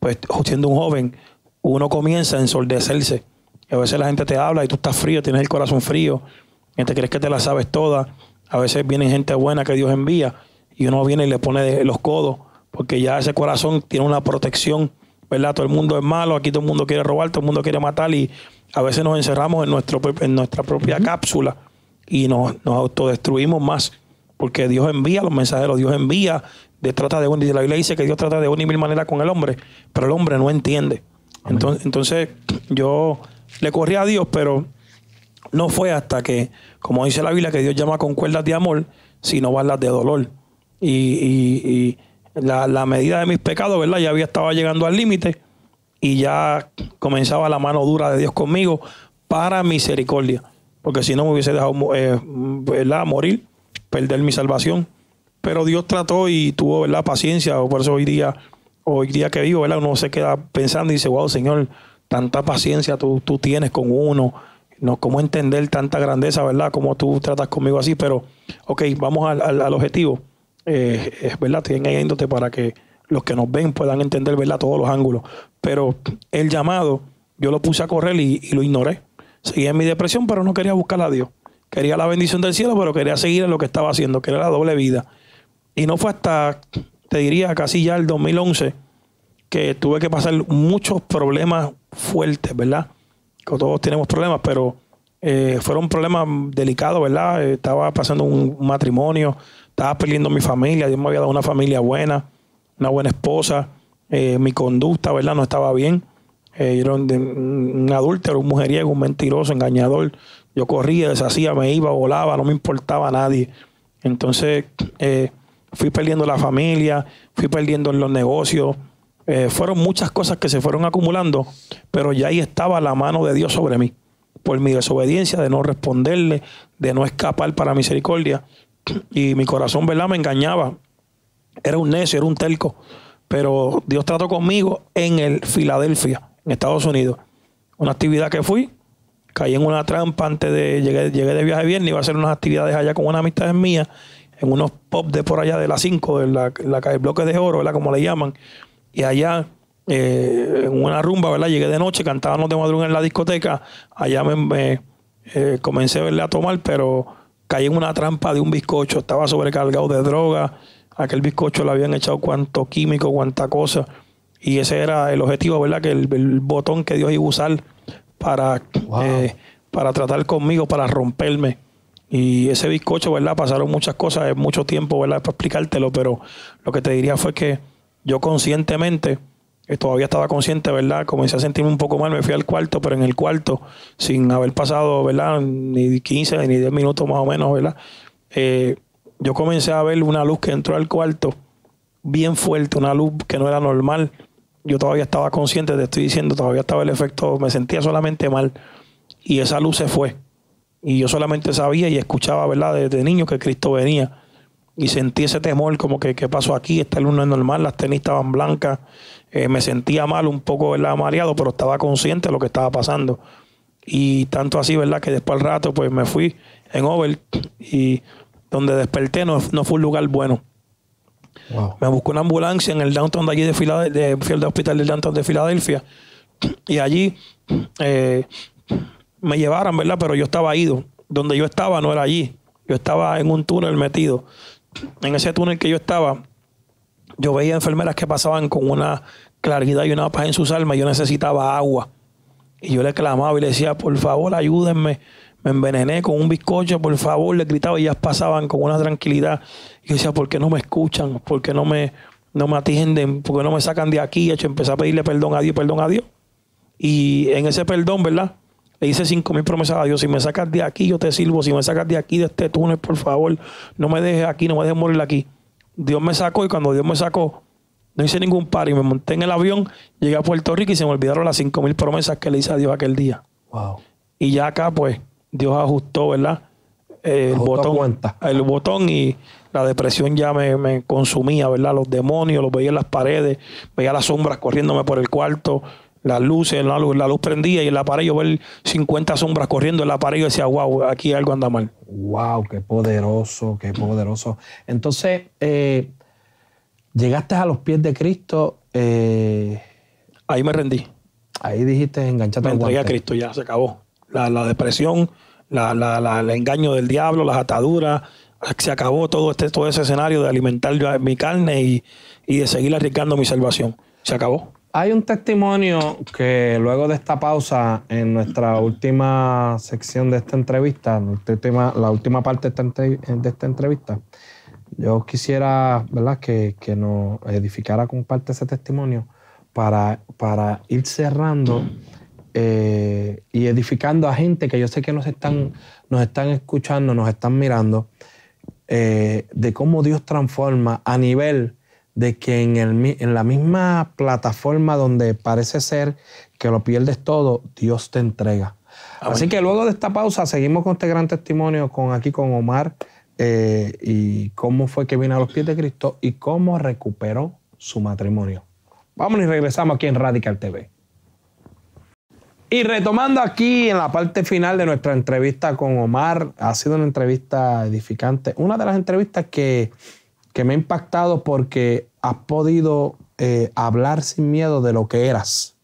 [SPEAKER 2] pues siendo un joven, uno comienza a ensordecerse. A veces la gente te habla y tú estás frío, tienes el corazón frío, y te crees que te la sabes toda. A veces viene gente buena que Dios envía y uno viene y le pone los codos, porque ya ese corazón tiene una protección, ¿verdad? Todo el mundo es malo, aquí todo el mundo quiere robar, todo el mundo quiere matar y a veces nos encerramos en, nuestro, en nuestra propia cápsula y nos, autodestruimos más. Porque Dios envía los mensajeros, Dios envía, de, trata de un, la Biblia dice que Dios trata de una y mil maneras con el hombre, pero el hombre no entiende. Entonces, entonces, yo le corrí a Dios, pero no fue hasta que, como dice la Biblia, que Dios llama con cuerdas de amor, sino balas de dolor. Y, y la, la, medida de mis pecados, ¿verdad? Ya había estaba llegando al límite y ya comenzaba la mano dura de Dios conmigo para misericordia porque si no me hubiese dejado eh, morir, perder mi salvación. Pero Dios trató y tuvo ¿verdad? paciencia, por eso hoy día, hoy día que vivo, ¿verdad? uno se queda pensando y dice, wow, Señor, tanta paciencia tú, tienes con uno, no, cómo entender tanta grandeza, ¿verdad? Cómo tú tratas conmigo así, pero, ok, vamos al, objetivo, eh, es ¿verdad? Estoy engañándote para que los que nos ven puedan entender, ¿verdad? Todos los ángulos, pero el llamado, yo lo puse a correr y lo ignoré Seguía en mi depresión, pero no quería buscar a Dios. Quería la bendición del cielo, pero quería seguir en lo que estaba haciendo, que era la doble vida. Y no fue hasta, te diría, casi ya el 2011, que tuve que pasar muchos problemas fuertes, ¿verdad? Que todos tenemos problemas, pero eh, fueron problemas delicados, ¿verdad? Estaba pasando un matrimonio, estaba perdiendo mi familia, Dios me había dado una familia buena, una buena esposa, eh, mi conducta, ¿verdad? No estaba bien un, eh, un, adúltero, un mujeriego, un mentiroso, engañador. Yo corría, deshacía, me iba, volaba, no me importaba a nadie. Entonces eh, fui perdiendo la familia, fui perdiendo los negocios. Eh, fueron muchas cosas que se fueron acumulando, pero ya ahí estaba la mano de Dios sobre mí, por mi desobediencia, de no responderle, de no escapar para misericordia. Y mi corazón, ¿verdad?, me engañaba. Era un necio, era un telco. Pero Dios trató conmigo en el Filadelfia en Estados Unidos. Una actividad que fui, caí en una trampa antes de. Llegué, de viaje viernes, iba a hacer unas actividades allá con una amistad mía en unos pop de por allá de las 5, de la, bloque de oro, ¿verdad? Como le llaman. Y allá eh, en una rumba, ¿verdad? Llegué de noche, cantábamos de madrugada en la discoteca, allá me, me eh, comencé a tomar, pero caí en una trampa de un bizcocho, estaba sobrecargado de droga, aquel bizcocho le habían echado cuánto químico, cuánta cosa, y ese era el objetivo, ¿verdad? Que el, botón que Dios iba a usar para, eh, para tratar conmigo, para romperme. Y ese bizcocho, ¿verdad? Pasaron muchas cosas, mucho tiempo, ¿verdad? Para explicártelo, pero lo que te diría fue que yo conscientemente, eh, todavía estaba consciente, ¿verdad? Comencé a sentirme un poco mal, me fui al cuarto, pero en el cuarto, sin haber pasado, ¿verdad? Ni 15, ni 10 minutos más o menos, ¿verdad? Eh, yo comencé a ver una luz que entró al cuarto, bien fuerte, una luz que no era normal yo todavía estaba consciente, te estoy diciendo, todavía estaba el efecto, me sentía solamente mal y esa luz se fue. Y yo solamente sabía y escuchaba, ¿verdad?, desde niño que Cristo venía. Y sentí ese temor, como que, ¿qué pasó aquí? Esta luna es normal, las tenis estaban blancas. Eh, me sentía mal, un poco, ¿verdad?, mareado, pero estaba consciente de lo que estaba pasando. Y tanto así, ¿verdad?, que después al rato, pues me fui en Over y donde desperté no, no fue un lugar bueno. Me buscó una ambulancia en el downtown de allí de Filadelfia, hospital del downtown de Filadelfia y allí eh, me llevaron, ¿verdad? Pero yo estaba ido. Donde yo estaba no era allí. Yo estaba en un túnel metido. En ese túnel que yo estaba, yo veía enfermeras que pasaban con una claridad y una paz en sus almas. Yo necesitaba agua. Y yo le clamaba y le decía, por favor, ayúdenme me envenené con un bizcocho, por favor, le gritaba y ellas pasaban con una tranquilidad. Y yo decía, ¿por qué no me escuchan? ¿Por qué no me, no me atienden? ¿Por qué no me sacan de aquí? hecho empecé a pedirle perdón a Dios, perdón a Dios. Y en ese perdón, ¿verdad? Le hice cinco mil promesas a Dios. Si me sacas de aquí, yo te sirvo. Si me sacas de aquí, de este túnel, por favor, no me dejes aquí, no me dejes morir aquí. Dios me sacó y cuando Dios me sacó, no hice ningún par y me monté en el avión, llegué a Puerto Rico y se me olvidaron las cinco mil promesas que le hice a Dios aquel día. Y ya acá, pues, Dios ajustó, ¿verdad? El botón, el botón y la depresión ya me, consumía, ¿verdad? Los demonios, los veía en las paredes, veía las sombras corriéndome por el cuarto, las luces, la luz, prendía y en la pared yo veía 50 sombras corriendo en la pared y decía, wow, aquí
[SPEAKER 1] algo anda mal. Wow, qué poderoso, qué poderoso. Entonces, eh, llegaste a los pies de Cristo. Eh, ahí me rendí. Ahí dijiste, enganchate. Me entregué a
[SPEAKER 2] Cristo, ya se acabó la, depresión, el engaño del diablo, las ataduras. Se acabó todo, este, todo ese escenario de alimentar mi carne y, y de seguir arriesgando mi salvación. Se acabó.
[SPEAKER 1] Hay un testimonio que luego de esta pausa, en nuestra última sección de esta entrevista, la última parte de esta entrevista, yo quisiera ¿verdad? Que, nos edificara con parte ese testimonio para, para ir cerrando eh, y edificando a gente que yo sé que nos están, nos están escuchando, nos están mirando, eh, de cómo Dios transforma a nivel de que en, el, en la misma plataforma donde parece ser que lo pierdes todo, Dios te entrega. Ah, Así que luego de esta pausa seguimos con este gran testimonio con aquí con Omar eh, y cómo fue que vino a los pies de Cristo y cómo recuperó su matrimonio. Vamos y regresamos aquí en Radical TV. Y retomando aquí en la parte final de nuestra entrevista con Omar, ha sido una entrevista edificante. Una de las entrevistas que, que me ha impactado porque has podido eh, hablar sin miedo de lo que eras.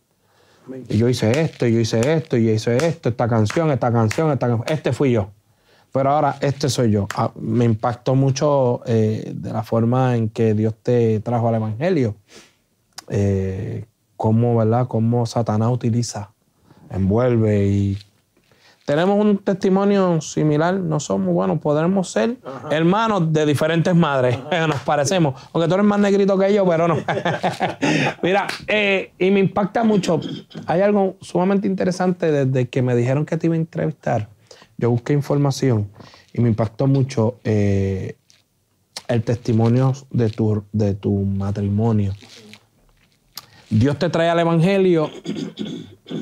[SPEAKER 1] Y yo hice esto, y yo hice esto, y yo hice esto, esta canción, esta canción, esta canción. Este fui yo. Pero ahora este soy yo. Ah, me impactó mucho eh, de la forma en que Dios te trajo al Evangelio. Eh, cómo, ¿verdad? Cómo Satanás utiliza envuelve y tenemos un testimonio similar, no somos bueno, podemos ser hermanos de diferentes madres, [LAUGHS] nos parecemos, aunque tú eres más negrito que yo, pero no. [LAUGHS] Mira, eh, y me impacta mucho, hay algo sumamente interesante desde que me dijeron que te iba a entrevistar, yo busqué información y me impactó mucho eh, el testimonio de tu, de tu matrimonio Dios te trae al Evangelio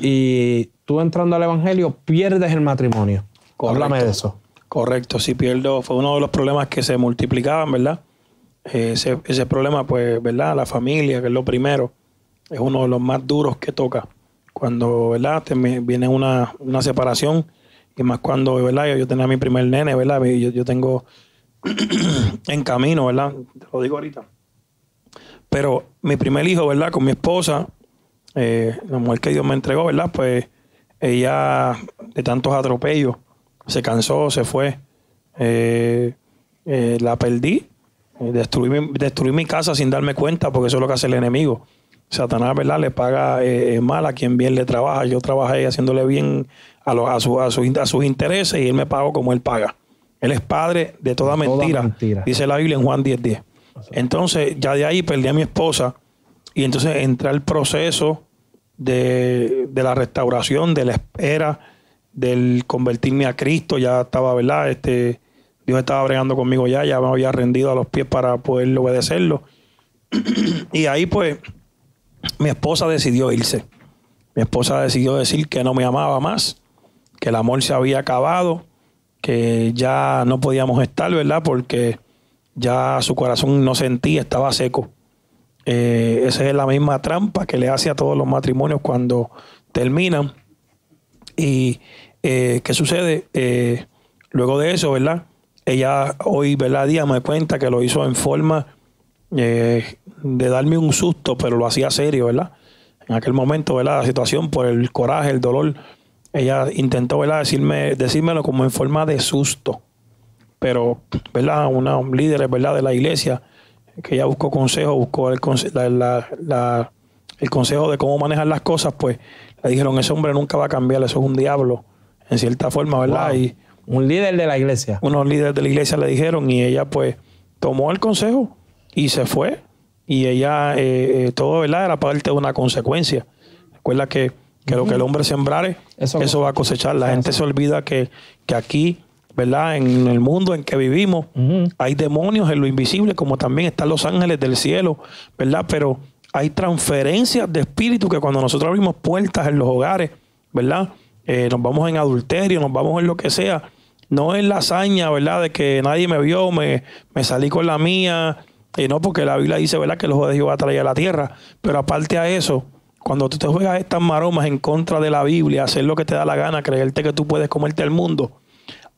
[SPEAKER 1] y tú entrando al Evangelio pierdes el matrimonio. Correcto. Háblame de eso.
[SPEAKER 2] Correcto, si pierdo, fue uno de los problemas que se multiplicaban, ¿verdad? Eh, ese, problema, pues, ¿verdad? La familia, que es lo primero, es uno de los más duros que toca. Cuando, ¿verdad? viene una, separación y más cuando, ¿verdad? Yo, tenía mi primer nene, ¿verdad? Yo, yo tengo [CLEARS THROAT] en camino, ¿verdad? Te lo digo ahorita. Pero mi primer hijo, ¿verdad? Con mi esposa, eh, la mujer que Dios me entregó, ¿verdad? Pues ella, de tantos atropellos, se cansó, se fue. Eh, eh, la perdí. Destruí mi, destruí mi, casa sin darme cuenta, porque eso es lo que hace el enemigo. Satanás, ¿verdad? Le paga mal a quien bien le trabaja. Yo trabajé haciéndole bien a, sus intereses y él me pagó como él paga. Él es padre de toda, mentira, dice la Biblia en Juan 10:10. Entonces, ya de ahí perdí a mi esposa y entonces entré el proceso de, de la restauración, de la espera, del convertirme a Cristo. Ya estaba, ¿verdad? Este, Dios estaba bregando conmigo ya, ya me había rendido a los pies para poder obedecerlo. [CLEARS THROAT] y ahí, pues, mi esposa decidió irse. Mi esposa decidió decir que no me amaba más, que el amor se había acabado, que ya no podíamos estar, ¿verdad? Porque ya su corazón no sentía, estaba seco. Eh, esa es la misma trampa que le hace a todos los matrimonios cuando terminan. ¿Y eh, qué sucede? Eh, luego de eso, ¿verdad? Ella hoy, ¿verdad? Día me cuenta que lo hizo en forma de darme un susto, pero lo hacía serio, ¿verdad? En aquel momento, ¿verdad? La situación por el coraje, el dolor. Ella intentó, ¿verdad? Decirme, decírmelo como en forma de susto pero, ¿verdad? Una, un líder, ¿verdad? De la iglesia, que ya buscó consejo, buscó el, el consejo de cómo manejar las cosas, pues le dijeron, ese hombre nunca va a cambiar, eso es un diablo, en cierta forma, ¿verdad? Y un líder de la iglesia. Unos líderes de la iglesia le dijeron y ella pues tomó el consejo y se fue. Y ella, eh, eh, todo, ¿verdad? Era parte de una consecuencia. Recuerda que, lo que el hombre sembrare, eso, eso va a cosechar. La gente se olvida que, que aquí ¿verdad? En el mundo en que vivimos, hay demonios en lo invisible, como también están los ángeles del cielo, ¿verdad? Pero hay transferencias de espíritu que cuando nosotros abrimos puertas en los hogares, ¿verdad? Eh, nos vamos en adulterio, nos vamos en lo que sea. No es la hazaña, ¿verdad? De que nadie me vio, me, me salí con la mía. y eh, no, porque la Biblia dice, ¿verdad? Que los de a traer a la tierra. Pero aparte a eso, cuando tú te juegas estas maromas en contra de la Biblia, hacer lo que te da la gana, creerte que tú puedes comerte el mundo,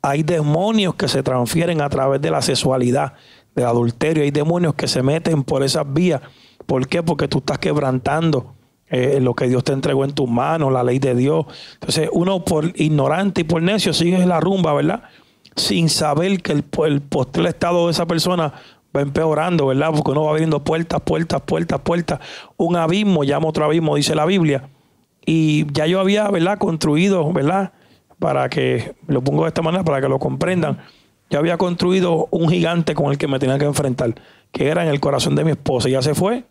[SPEAKER 2] hay demonios que se transfieren a través de la sexualidad, del adulterio. Hay demonios que se meten por esas vías. ¿Por qué? Porque tú estás quebrantando eh, lo que Dios te entregó en tus manos, la ley de Dios. Entonces, uno por ignorante y por necio sigue en la rumba, ¿verdad? Sin saber que el, el estado de esa persona va empeorando, ¿verdad? Porque uno va abriendo puertas, puertas, puertas, puertas. Un abismo llama otro abismo, dice la Biblia. Y ya yo había, ¿verdad? Construido, ¿verdad? para que, lo pongo de esta manera, para que lo comprendan. Yo había construido un gigante con el que me tenía que enfrentar, que era en el corazón de mi esposa. Ya se fue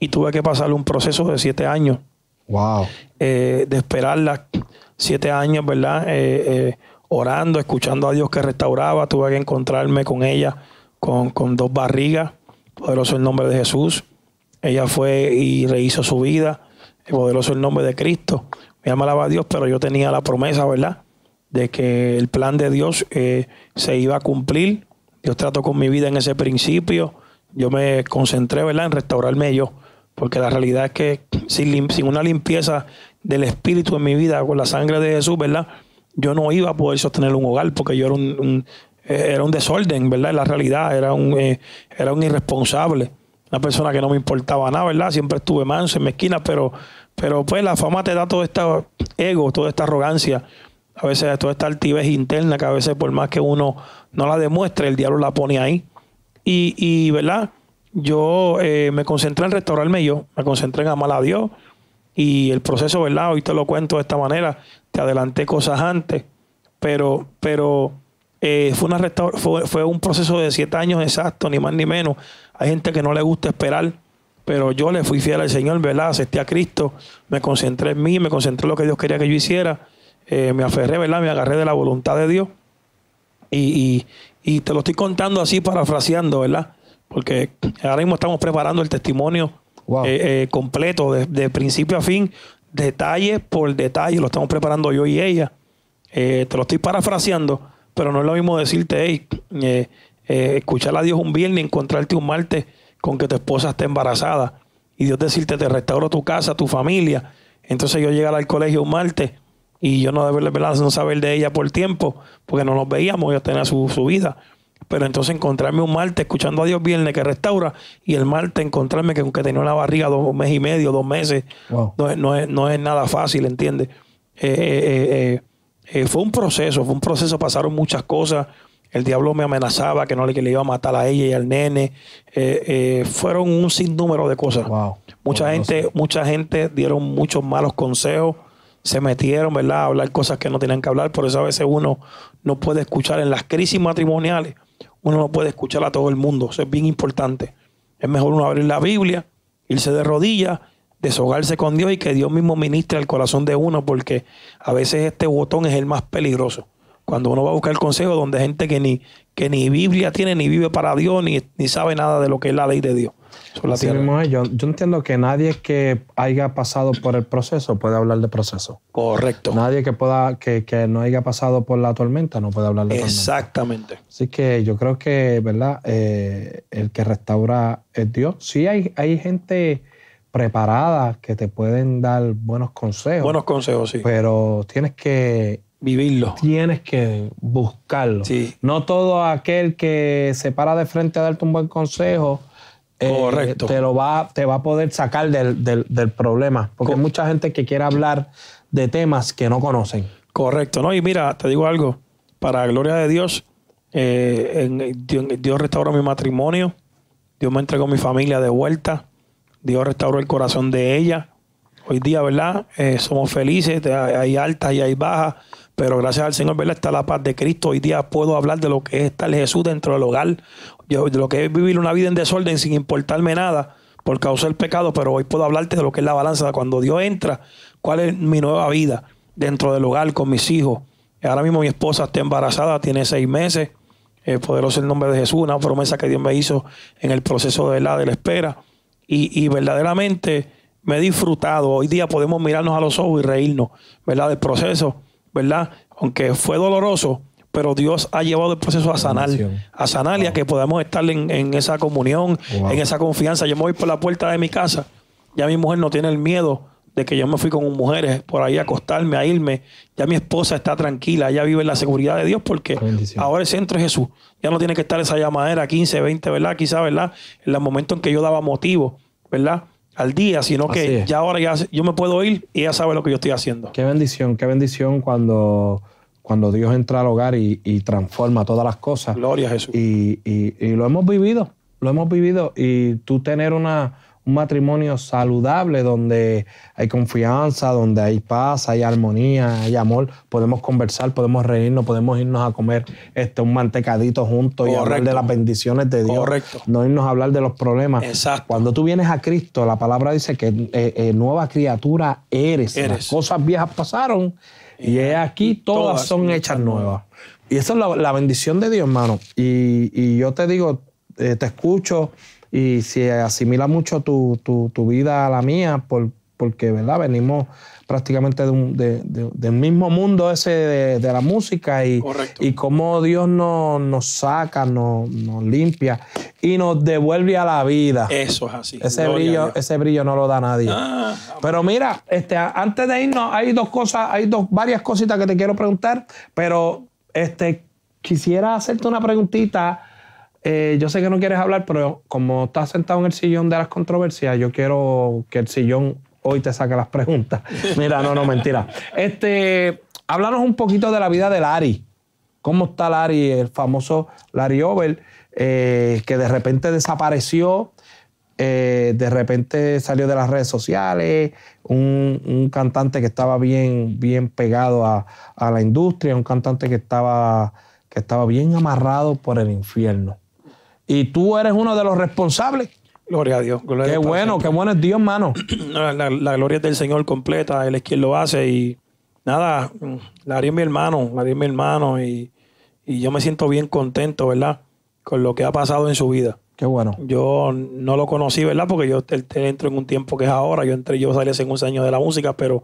[SPEAKER 2] y tuve que pasar un proceso de siete años. Wow. Eh, de esperarla siete años, ¿verdad? Eh, eh, orando, escuchando a Dios que restauraba. Tuve que encontrarme con ella, con, con dos barrigas. Poderoso el nombre de Jesús. Ella fue y rehizo su vida. Poderoso el nombre de Cristo me amalaba a Dios, pero yo tenía la promesa, ¿verdad? De que el plan de Dios eh, se iba a cumplir. Dios trató con mi vida en ese principio. Yo me concentré, ¿verdad?, en restaurarme yo. Porque la realidad es que sin, una limpieza del espíritu en mi vida, con la sangre de Jesús, ¿verdad? Yo no iba a poder sostener un hogar porque yo era un, eh, era un desorden, ¿verdad? La realidad era un, eh, era un irresponsable, una persona que no me importaba nada, ¿verdad? Siempre estuve manso en mi esquina, pero pero pues la fama te da todo este ego, toda esta arrogancia, a veces toda esta altivez interna que a veces por más que uno no la demuestre, el diablo la pone ahí. Y, ¿verdad? Yo eh, me concentré en restaurarme yo, me concentré en amar a Dios y el proceso, ¿verdad? Hoy te lo cuento de esta manera, te adelanté cosas antes, pero, pero eh, fue, una fue un proceso de siete años exacto, ni más ni menos. Hay gente que no le gusta esperar pero yo le fui fiel al Señor, ¿verdad? Acepté a Cristo, me concentré en mí, me concentré en lo que Dios quería que yo hiciera, eh, me aferré, ¿verdad? Me agarré de la voluntad de Dios. Y, te lo estoy contando así, parafraseando, ¿verdad? Porque ahora mismo estamos preparando el testimonio eh, eh, completo, de, principio a fin, detalle por detalle, lo estamos preparando yo y ella. te lo estoy parafraseando, pero no es lo mismo decirte, escuchar a Dios un viernes, encontrarte un martes con que tu esposa esté embarazada y Dios decirte, te restauro tu casa, tu familia. Entonces yo llegué al colegio un martes y yo no, deberle, no saber de ella por tiempo, porque no nos veíamos, yo tenía su, su vida. Pero entonces encontrarme un martes escuchando a Dios viernes que restaura y el martes encontrarme que aunque tenía una barriga dos meses y medio, dos meses, no, es, nada fácil, ¿entiendes? Eh, eh, eh, fue un proceso, fue un proceso, pasaron muchas cosas, el diablo me amenazaba que no le, que iba a matar a ella y al nene. Eh, eh, fueron un sinnúmero de cosas. Mucha gente, mucha gente dieron muchos malos consejos, se metieron, ¿verdad? A hablar cosas que no tenían que hablar. Por eso a veces uno no puede escuchar en las crisis matrimoniales, uno no puede escuchar a todo el mundo. Eso es bien importante. Es mejor uno abrir la Biblia, irse de rodillas, deshogarse con Dios y que Dios mismo ministre al corazón de uno, porque a veces este botón es el más peligroso cuando uno va a buscar consejo donde hay gente que ni, que ni Biblia tiene, ni vive para Dios, ni, ni sabe nada de lo que es la ley de Dios.
[SPEAKER 1] yo, entiendo que nadie que haya pasado por el proceso puede hablar de proceso. Correcto. Nadie que pueda, que, no haya pasado por la tormenta no puede hablar de Exactamente. Así que yo creo que, ¿verdad? Eh, el que restaura es Dios. Sí hay, hay gente preparada que te pueden dar buenos consejos. Buenos consejos, sí. Pero tienes que vivirlo. Tienes que buscarlo. No todo aquel que se para de frente a darte un buen consejo. Eh, te, lo va, te va a poder sacar del, problema. Porque hay mucha gente que quiere hablar de temas que no conocen.
[SPEAKER 2] Correcto, ¿no? Y mira, te digo algo. Para la gloria de Dios, eh, Dios, restauró mi matrimonio. Dios me entregó mi familia de vuelta. Dios restauró el corazón de ella. Hoy día, ¿verdad? Eh, somos felices. Hay altas y hay bajas. Pero gracias al Señor, ¿verdad? Está la paz de Cristo. Hoy día puedo hablar de lo que es estar Jesús dentro del hogar, de lo que es vivir una vida en desorden sin importarme nada por causa del pecado, pero hoy puedo hablarte de lo que es la balanza, cuando Dios entra, cuál es mi nueva vida dentro del hogar con mis hijos. Ahora mismo mi esposa está embarazada, tiene seis meses, poderoso el nombre de Jesús, una promesa que Dios me hizo en el proceso de la, de la espera. Y, y verdaderamente me he disfrutado. Hoy día podemos mirarnos a los ojos y reírnos, ¿verdad? Del proceso ¿verdad? Aunque fue doloroso, pero Dios ha llevado el proceso a sanar, a sanar y a que podamos estar en, esa comunión, en esa confianza. Yo me voy por la puerta de mi casa, ya mi mujer no tiene el miedo de que yo me fui con mujeres por ahí a acostarme, a irme. Ya mi esposa está tranquila, ella vive en la seguridad de Dios porque ahora el centro es Jesús. Ya no tiene que estar esa llamadera 15, 20, ¿verdad? Quizá, ¿verdad? En el momento en que yo daba motivo, ¿verdad? al día, sino que ya ahora ya yo me puedo ir y ya sabe lo que yo estoy
[SPEAKER 1] haciendo. Qué bendición, qué bendición cuando, cuando Dios entra al hogar y, transforma todas las cosas. Gloria a Jesús. y, y, lo hemos vivido, lo hemos vivido. Y tú tener una, un matrimonio saludable donde hay confianza, donde hay paz, hay armonía, hay amor, podemos conversar, podemos reírnos, podemos irnos a comer este, un mantecadito juntos y hablar de las bendiciones de Dios, Correcto. no irnos a hablar de los problemas. Exacto. Cuando tú vienes a Cristo, la palabra dice que eh, eh, nueva criatura eres. cosas viejas pasaron y, aquí todas, son hechas nuevas. Y esa es la, bendición de Dios, hermano. Y, yo te digo, eh, te escucho y se asimila mucho tu, tu, tu vida a la mía, por, porque ¿verdad? venimos prácticamente de un, de, de, del mismo mundo ese de, la música y, y cómo Dios nos, saca, nos, limpia y nos devuelve a la vida. Eso
[SPEAKER 2] es así. Ese, brillo,
[SPEAKER 1] ese brillo no lo da nadie. Ah, pero mira, este, antes de irnos, hay dos cosas, hay dos, varias cositas que te quiero preguntar, pero este, quisiera hacerte una preguntita eh, yo sé que no quieres hablar, pero como estás sentado en el sillón de las controversias, yo quiero que el sillón hoy te saque las preguntas. [LAUGHS] Mira, no, no, mentira. Este, háblanos un poquito de la vida de Larry. ¿Cómo está Larry, el famoso Larry Ober? Eh, que de repente desapareció, eh, de repente salió de las redes sociales, un, cantante que estaba bien, bien pegado a, a, la industria, un cantante que estaba, que estaba bien amarrado por el infierno. Y tú eres uno de los responsables. Gloria
[SPEAKER 2] a Dios. qué bueno, qué bueno es Dios, hermano. [CLEARS THROAT] La, gloria es del Señor completa. Él es quien lo hace. Y nada, la haría mi hermano, la haría mi hermano. Y, yo me siento bien contento, ¿verdad? Con lo que ha pasado en su vida. Qué bueno. Yo no lo conocí, ¿verdad? Porque yo entré en un tiempo que es ahora. Yo entré, yo salí hace unos años de la música, pero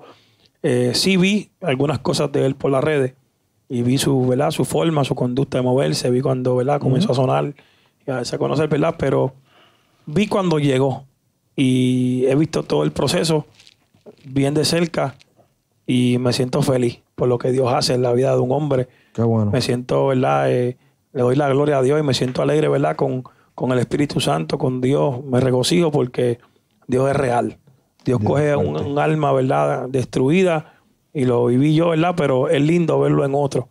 [SPEAKER 2] eh, sí vi algunas cosas de él por las redes. Y vi su, ¿verdad? su forma, su conducta de moverse. Vi cuando ¿verdad? comenzó a sonar se conoce, ¿verdad? Pero vi cuando llegó y he visto todo el proceso bien de cerca y me siento feliz por lo que Dios hace en la vida de un hombre. bueno. Me siento, ¿verdad? Eh, le doy la gloria a Dios y me siento alegre, ¿verdad? Con, con el Espíritu Santo, con Dios. Me regocijo porque Dios es real. Dios, coge un, un, alma, ¿verdad? Destruida y lo viví yo, ¿verdad? Pero es lindo verlo en otro.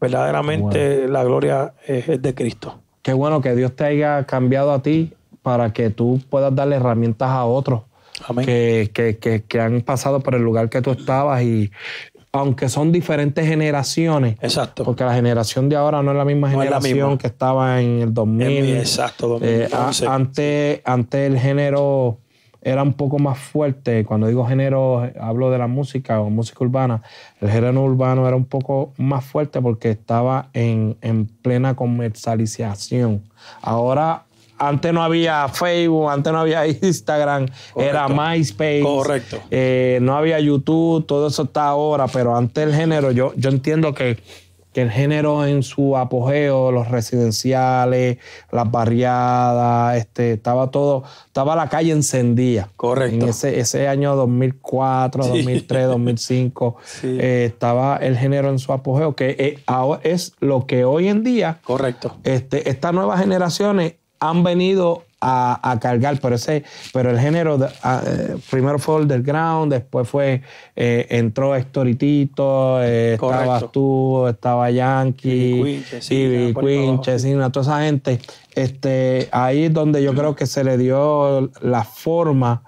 [SPEAKER 2] Verdaderamente la gloria es de Cristo
[SPEAKER 1] qué bueno que Dios te haya cambiado a ti para que tú puedas darle herramientas a otros que, han pasado por el lugar que tú estabas y aunque son diferentes generaciones, exacto. porque la generación de ahora no es la misma generación que estaba en el 2000. exacto, 2000. Eh, antes el género era un poco más fuerte. Cuando digo género, hablo de la música o música urbana. El género urbano era un poco más fuerte porque estaba en, plena comercialización. Ahora antes no había Facebook, antes no había [LAUGHS] Instagram, era MySpace. Correcto. Eh, no había YouTube, todo eso está ahora, pero antes el género, yo, yo entiendo que que el género en su apogeo, los residenciales, las barriadas, este, estaba todo, estaba la calle encendida. Correcto. En ese, año 2004, 2003, 2005, estaba el género en su apogeo, que es, eh, es lo que hoy en día, Correcto. Este, estas nuevas generaciones han venido a, cargar, pero, ese, pero el género, eh, primero fue Underground, después fue, eh, entró Storitito, eh, estabas tú, estaba Yankee, Ivy Queen, toda esa gente. Este, ahí es donde yo creo que se le dio la forma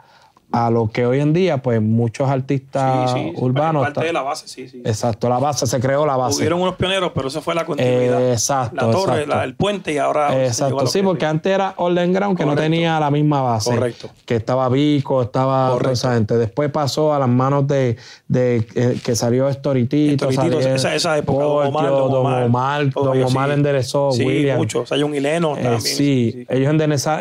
[SPEAKER 1] a lo que hoy en día, pues muchos artistas urbanos. Parte de la base, sí, sí. Exacto, la base, se creó la base. Hubieron
[SPEAKER 2] unos pioneros, pero eso fue la continuidad. exacto. La torre, el puente y ahora. Exacto, sí,
[SPEAKER 1] porque antes era Orden Ground que no tenía la misma base. Correcto. Que estaba Vico, estaba toda esa gente. Después pasó a las manos de, de eh, que salió Storitito Estoritito, esa, esa época, Don Omar. Don Omar, Don Omar, enderezó. William. muchos. O sea, Hileno eh, también. Sí, ellos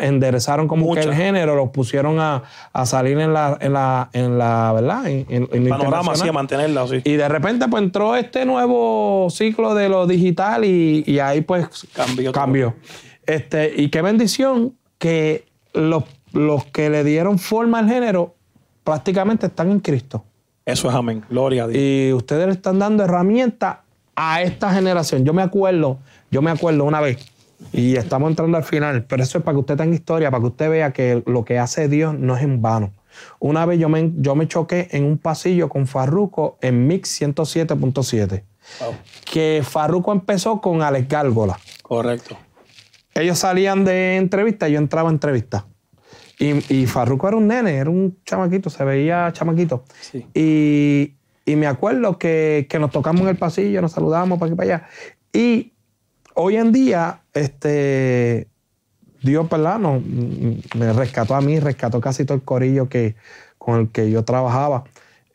[SPEAKER 1] enderezaron como que el género, los pusieron a, a salir en en la, en la, en la ¿verdad? En, el panorama, sí, a mantenerla, así. Y de repente, pues entró este nuevo ciclo de lo digital y, ahí, pues, cambió. Este, y qué bendición que los, los que le dieron forma al género prácticamente están en Cristo. Eso es amén. Gloria a Dios. Y ustedes le están dando herramientas a esta generación. Yo me acuerdo, yo me acuerdo una vez, y estamos entrando al final, pero eso es para que usted tenga historia, para que usted vea que lo que hace Dios no es en vano. Una vez yo me, yo me choqué en un pasillo con Farruco en Mix 107.7. Que Farruco empezó con Alex Gárgola. Correcto. Ellos salían de entrevista, yo entraba a entrevista. Y, y Farruco era un nene, era un chamaquito, se veía chamaquito. Y, me acuerdo que, nos tocamos en el pasillo, nos saludábamos para aquí para allá. Y hoy en día, este Dios, me rescató a mí, rescató casi todo el corillo que, con el que yo trabajaba.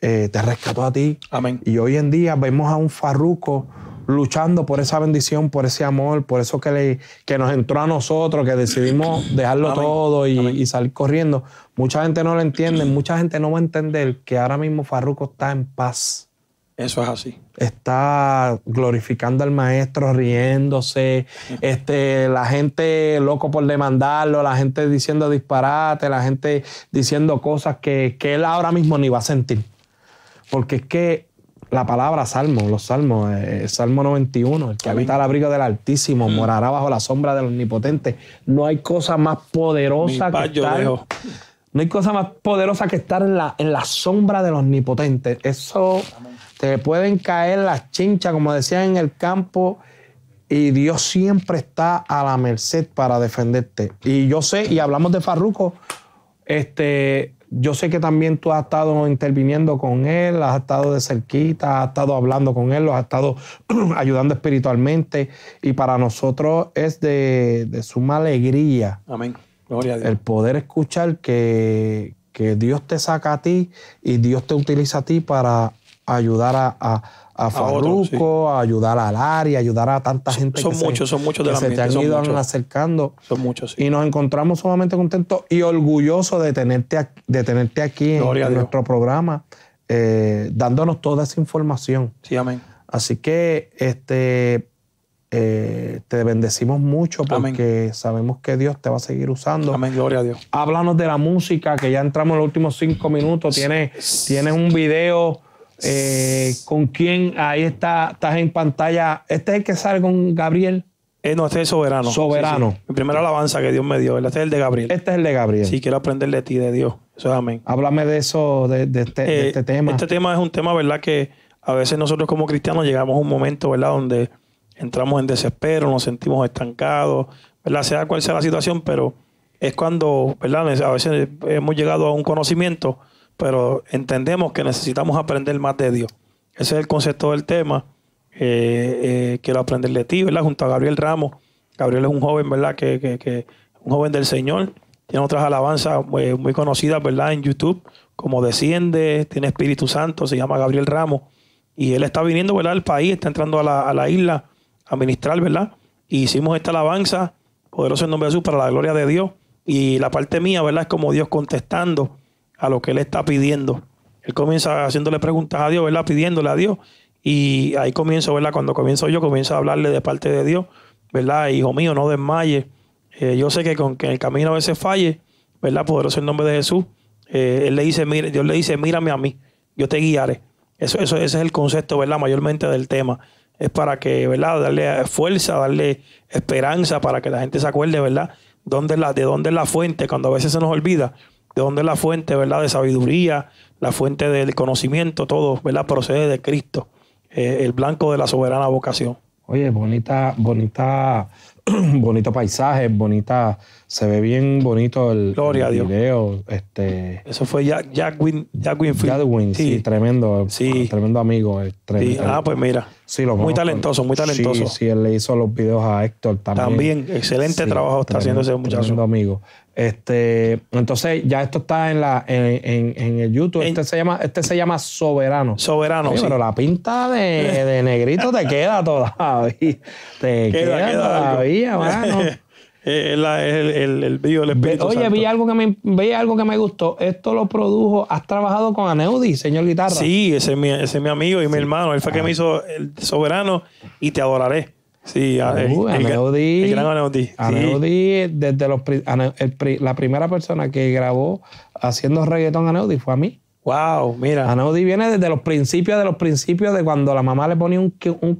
[SPEAKER 1] Eh, te rescató a ti. Amén. Y hoy en día vemos a un farruco luchando por esa bendición, por ese amor, por eso que, le, que nos entró a nosotros, que decidimos [CLEARS THROAT] dejarlo todo y, y, salir corriendo. Mucha gente no lo entiende, mucha gente no va a entender que ahora mismo Farruco está en paz.
[SPEAKER 2] Eso es así.
[SPEAKER 1] Está glorificando al maestro, riéndose, este, la gente loco por demandarlo, la gente diciendo disparate, la gente diciendo cosas que, que él ahora mismo ni va a sentir. Porque es que la palabra salmo, los salmos, eh, eh, Salmo 91, el que habita al abrigo del Altísimo, morará bajo la sombra del Omnipotente. No hay cosa más poderosa que estar, No hay cosa más poderosa que estar en la, en la sombra del Omnipotente. Eso te pueden caer las chinchas, como decían en el campo, y Dios siempre está a la merced para defenderte. Y yo sé, y hablamos de Farruco, este, yo sé que también tú has estado interviniendo con él, has estado de cerquita, has estado hablando con él, lo has estado [CLEARS THROAT] ayudando espiritualmente. Y para nosotros es de, de suma alegría. Amén. Gloria a Dios. El poder escuchar que, que Dios te saca a ti y Dios te utiliza a ti para ayudar a, a, a ayudar a Lari, ayudar a tanta gente son, muchos, se, son muchos que se te han ido acercando. Son muchos, Y nos encontramos sumamente contentos y orgullosos de tenerte, de tenerte aquí en, nuestro programa, eh, dándonos toda esa información. Sí, amén. Así que este, eh, te bendecimos mucho porque sabemos que Dios te va a seguir usando. Amén, gloria a Dios. Háblanos de la música, que ya entramos en los últimos cinco minutos. Tienes, tienes un video eh, ¿Con quién? Ahí está, estás en pantalla. Este es el que sale con Gabriel. Eh, no, este es Soberano. Soberano.
[SPEAKER 2] Mi primera alabanza que Dios me dio. Este es el de Gabriel. Este es el de Gabriel. Sí, quiero aprender de ti, de Dios. Eso es amén. Háblame de eso, de, este, de, eh, este, tema. Este tema es un tema, ¿verdad? Que a veces nosotros como cristianos llegamos a un momento, ¿verdad? Donde entramos en desespero, nos sentimos estancados, ¿verdad? Sea cual sea la situación, pero es cuando, ¿verdad? A veces hemos llegado a un conocimiento pero entendemos que necesitamos aprender más de Dios. Ese es el concepto del tema. Eh, eh, quiero aprender de ti, ¿verdad? Junto a Gabriel Ramos. Gabriel es un joven, ¿verdad? Que, un joven del Señor. Tiene otras alabanzas eh, muy conocidas, ¿verdad? En YouTube, como Desciende, tiene Espíritu Santo, se llama Gabriel Ramos. Y él está viniendo, ¿verdad? Al país, está entrando a la, isla a ministrar, ¿verdad? Y hicimos esta alabanza, poderoso en nombre de Jesús, para la gloria de Dios. Y la parte mía, ¿verdad? Es como Dios contestando a lo que él está pidiendo. Él comienza haciéndole preguntas a Dios, ¿verdad? Pidiéndole a Dios. Y ahí comienzo, ¿verdad? Cuando comienzo yo, comienzo a hablarle de parte de Dios, ¿verdad? Hijo mío, no desmaye, eh, yo sé que con que el camino a veces falle, ¿verdad? Poderoso el nombre de Jesús. Eh, él le dice, mire, Dios le dice, mírame a mí, yo te guiaré. Eso, eso, ese es el concepto, ¿verdad? Mayormente del tema. Es para que, ¿verdad? Darle fuerza, darle esperanza para que la gente se acuerde, ¿verdad? Dónde la, de dónde es la fuente, cuando a veces se nos olvida de donde es la fuente, ¿verdad? De sabiduría, la fuente del conocimiento, todo, ¿verdad? Procede de Cristo, eh, el blanco de la soberana vocación.
[SPEAKER 1] Oye, bonita, bonita, [CLEARS THROAT] bonito paisaje, bonita, se ve bien bonito el, Gloria a Dios. video. Este, Eso fue Jack, Jack, Win, Jack sí. tremendo, sí. tremendo amigo. Tremendo, Ah, pues mira muy talentoso, muy talentoso. Sí, sí, él le hizo los videos a Héctor también. También, excelente trabajo está haciendo ese muchacho. amigo. Este, entonces, ya esto está en la en, en, el YouTube. este se llama, este se llama Soberano. Soberano. Pero la pinta de, [LAUGHS] negrito te queda todavía. Te queda, queda todavía, [LAUGHS] mano. Eh, el, el, del Oye, Vi, algo que me, vi algo que me gustó. Esto lo produjo, has trabajado con Aneudi, señor guitarra.
[SPEAKER 2] Sí, ese es mi, ese mi amigo y mi hermano. Él fue que me ah. hizo el soberano y te adoraré. Sí, uh, Aneudi,
[SPEAKER 1] Aneudi. desde los, la primera persona que grabó haciendo reggaetón Aneudi fue a mí. Wow, mira. Anaudi viene desde los principios de los principios de cuando la mamá le ponía un, un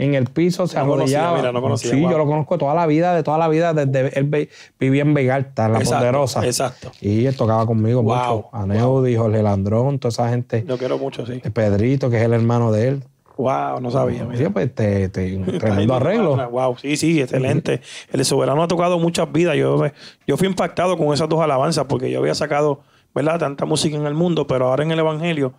[SPEAKER 1] en, el piso, se no mira, no conocía, sí, yo lo conozco toda la vida, de toda la vida, desde él vivía en Vegalta, en La poderosa. Exacto. Y él tocaba conmigo wow, mucho. Anaudi, Jorge Landrón, toda esa gente. Lo quiero mucho, sí. Eh, Pedrito, que es el hermano de él. Wow, no sabía. Sí, pues te, [LAUGHS] tremendo arreglo.
[SPEAKER 2] Wow, sí, sí, excelente. El soberano ha tocado muchas vidas. Yo, yo fui impactado con esas dos alabanzas porque yo había sacado ¿verdad? Tanta música en el mundo, pero ahora en el Evangelio,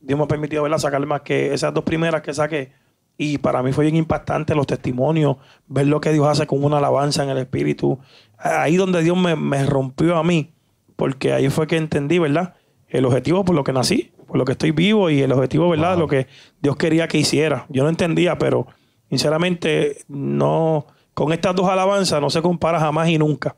[SPEAKER 2] Dios me ha permitido, ¿verdad? Sacar más que esas dos primeras que saqué. Y para mí fue bien impactante los testimonios, ver lo que Dios hace con una alabanza en el Espíritu. Ahí donde Dios me, rompió a mí, porque ahí fue que entendí, ¿verdad? El objetivo por lo que nací, por lo que estoy vivo y el objetivo, ¿verdad? Lo que Dios quería que hiciera. Yo no entendía, pero sinceramente no, con estas dos alabanzas no se compara jamás y nunca.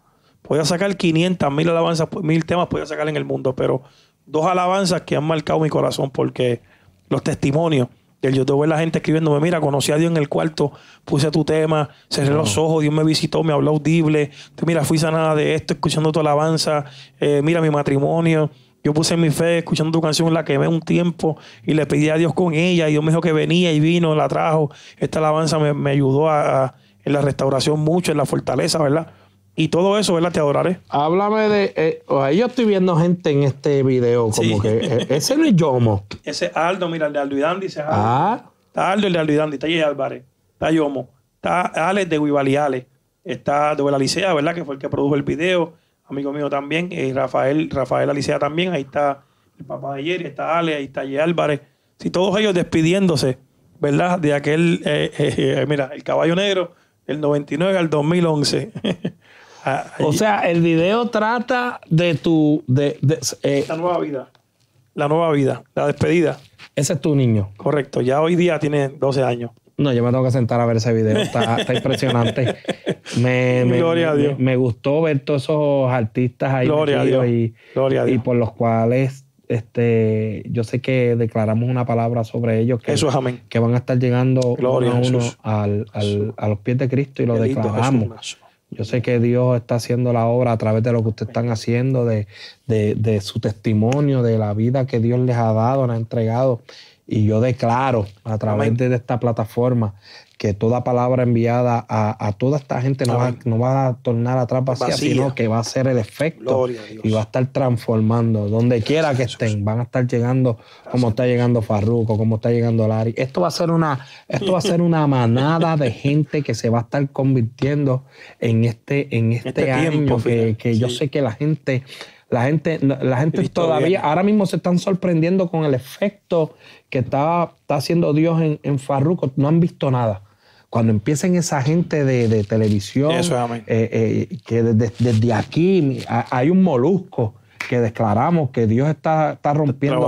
[SPEAKER 2] Podía sacar 500, mil alabanzas, mil temas podía sacar en el mundo, pero dos alabanzas que han marcado mi corazón porque los testimonios del YouTube la gente escribiéndome, mira, conocí a Dios en el cuarto, puse tu tema, cerré los ojos, Dios me visitó, me habló audible, mira, fui sanada de esto, escuchando tu alabanza, eh, mira mi matrimonio, yo puse mi fe escuchando tu canción, la quemé un tiempo y le pedí a Dios con ella. Y Dios me dijo que venía y vino, la trajo. Esta alabanza me, ayudó a, en la restauración mucho, en la fortaleza, ¿verdad? y todo eso, ¿verdad? Te adoraré. Háblame de.
[SPEAKER 1] Eh, ahí yo estoy viendo gente en este video, como que. Eh, eh, ese no es Yomo.
[SPEAKER 2] Ese es Aldo, mira, el de Aldo y Dandy. Aldo. Ah. Está Aldo, el de Aldo y Dandy. Está Jay Álvarez. Está Yomo. Está Ale de Ale Está de la Licea, ¿verdad? Que fue el que produjo el video. Amigo mío también. Eh, Rafael, Rafael Alicea también. Ahí está el papá de Yeri Está Ale Ahí está Jay Álvarez. sí, todos ellos despidiéndose, ¿verdad? De aquel. mira, el caballo negro. el 99 al 2011. [LAUGHS] Ah, o
[SPEAKER 1] sea, el video trata
[SPEAKER 2] de tu. De, eh, la nueva vida. La nueva vida, la despedida.
[SPEAKER 1] Ese es tu niño. Correcto, ya hoy día tiene 12 años. No, yo me tengo que sentar a ver ese video, está, impresionante. [LAUGHS] Me, gustó ver todos esos artistas ahí. Gloria a Dios. Y, por los cuales este, yo sé que declaramos una palabra sobre ellos que, Eso es amén. que van a estar llegando uno a uno a los pies de Cristo y lo declaramos. Yo sé que Dios está haciendo la obra a través de lo que ustedes están haciendo, de, su testimonio, de la vida que Dios les ha dado, les ha entregado. Y yo declaro a través de esta plataforma que toda palabra enviada a, toda esta gente no va, a tornar atrás sino que va a ser el efecto y va a estar transformando. Donde quiera que estén, van a estar llegando como está llegando Farruco, como está llegando Lari. Esto va a ser una, esto va a ser una manada de gente que se va a estar convirtiendo en este, en este, este año que, yo sé que la gente la gente, la gente todavía, ahora mismo se están sorprendiendo con el efecto que está, está haciendo Dios en, en Farruko. No han visto nada. Cuando empiecen esa gente de, televisión, eh, eh, que desde, desde aquí hay un molusco que declaramos que Dios está, rompiendo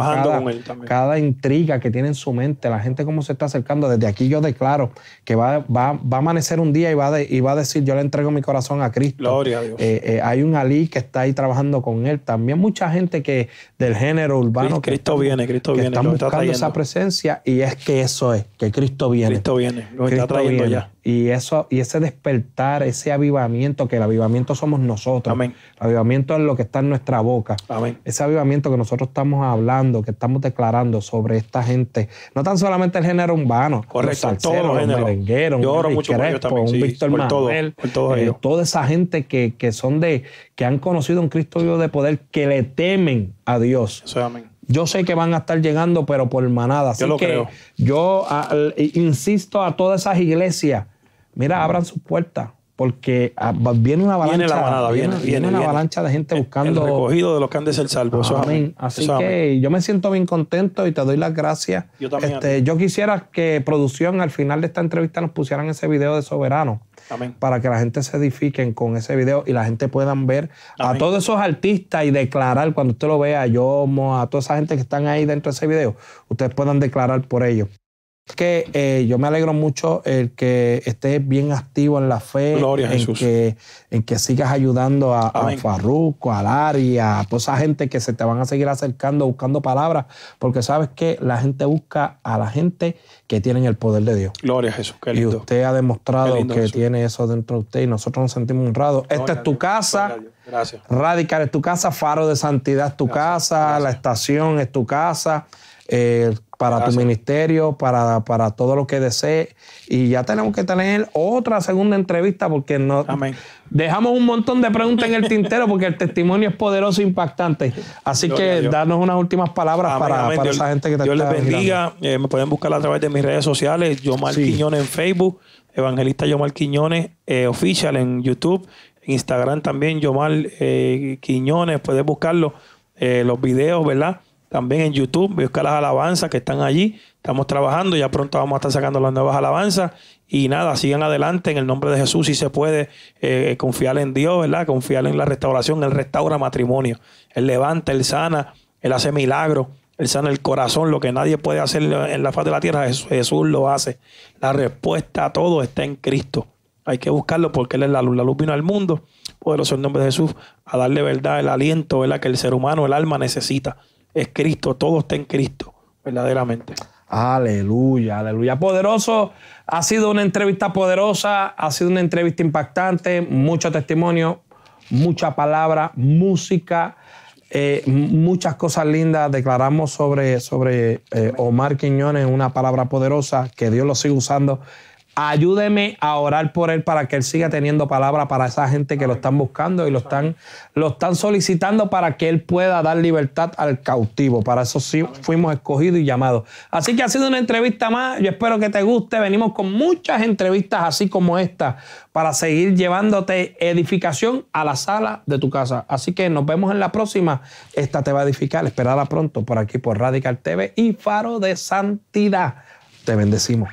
[SPEAKER 1] cada, intriga que tiene en su mente, la gente cómo se está acercando. Desde aquí yo declaro que va, a amanecer un día y va, y va a decir, yo le entrego mi corazón a Cristo. Gloria a Dios. Eh, eh, hay un Ali que está ahí trabajando con él. También mucha gente que del género urbano. Cristo, que viene,
[SPEAKER 2] Cristo viene. Están buscando esa
[SPEAKER 1] presencia y es que eso es, que Cristo viene. Cristo viene, lo está trayendo ya. Y, eso, y ese despertar, ese avivamiento, que el avivamiento somos nosotros. Amén. El avivamiento es lo que está en nuestra boca. Amén. Ese avivamiento que nosotros estamos hablando, que estamos declarando sobre esta gente. No tan solamente el género humano, Correcto, los todos los géneros. un Víctor Manuel. toda esa gente que, que, son de, que han conocido un Cristo vivo de poder, que le temen a Dios. amén. Yo sé que van a estar llegando, pero por manada. Así yo lo que creo. yo insisto a todas esas iglesias mira, abran sus puertas, porque ah, viene una avalancha. Viene la una avalancha de gente buscando. El recogido de los que han de ser salvos. Amén. Así que yo me siento bien contento y te doy las gracias. Yo también. Este, yo quisiera que producción al final de esta entrevista nos pusieran ese video de Soberano. Amén. Para que la gente se edifiquen con ese video y la gente puedan ver a todos esos artistas y declarar cuando usted lo vea, yo, a toda esa gente que están ahí dentro de ese video, ustedes puedan declarar por ellos. Es que eh, yo me alegro mucho el que estés bien activo en la fe, Gloria, en, Jesús. Que, en que sigas ayudando a, a Farruco, a Lari, a toda esa gente que se te van a seguir acercando, buscando palabras, porque sabes que la gente busca a la gente que tiene el poder de Dios. Gloria a Jesús, Y usted ha demostrado que tiene eso dentro de usted y nosotros nos sentimos honrados. Esta es tu casa. Radical es tu casa, Faro de Santidad es tu casa, la estación es tu casa. Eh, para tu ministerio, para, para, todo lo que desees. Y ya tenemos que tener otra segunda entrevista porque no dejamos un montón de preguntas en el [LAUGHS] tintero porque el testimonio es poderoso e impactante. Así que darnos unas últimas palabras para, esa gente que te Dios les bendiga.
[SPEAKER 2] Eh, me pueden buscar a través de mis redes sociales, Yomar Quiñones en Facebook, Evangelista Yomar Quiñones oficial eh, Official en YouTube, en Instagram también Yomar eh, Quiñones, puedes buscarlo, eh, los videos, ¿verdad? también en YouTube, busca las alabanzas que están allí. Estamos trabajando, ya pronto vamos a estar sacando las nuevas alabanzas. Y nada, sigan adelante en el nombre de Jesús, si se puede eh, confiar en Dios, ¿verdad? Confiar en la restauración, Él restaura matrimonio, Él levanta, Él sana, Él hace milagros, Él sana el corazón, lo que nadie puede hacer en la faz de la tierra, Jesús lo hace. La respuesta a todo está en Cristo. Hay que buscarlo porque Él es la luz. La luz vino al mundo, poderoso en nombre de Jesús, a darle verdad, el aliento, ¿verdad? Que el ser humano, el alma necesita es Cristo, todo está en Cristo, verdaderamente.
[SPEAKER 1] Aleluya, aleluya. Poderoso, ha sido una entrevista poderosa, ha sido una entrevista impactante, mucho testimonio, mucha palabra, música, eh, muchas cosas lindas. Declaramos sobre, sobre eh, Omar Quiñones una palabra poderosa, que Dios lo sigue usando ayúdeme a orar por él para que él siga teniendo palabra para esa gente que lo están buscando y lo están, lo están solicitando para que él pueda dar libertad al cautivo. Para eso sí fuimos escogidos y llamados. Así que ha sido una entrevista más. Yo espero que te guste. Venimos con muchas entrevistas así como esta para seguir llevándote edificación a la sala de tu casa. Así que nos vemos en la próxima. Esta te va a edificar. Esperada pronto por aquí por Radical TV y Faro de Santidad. Te bendecimos.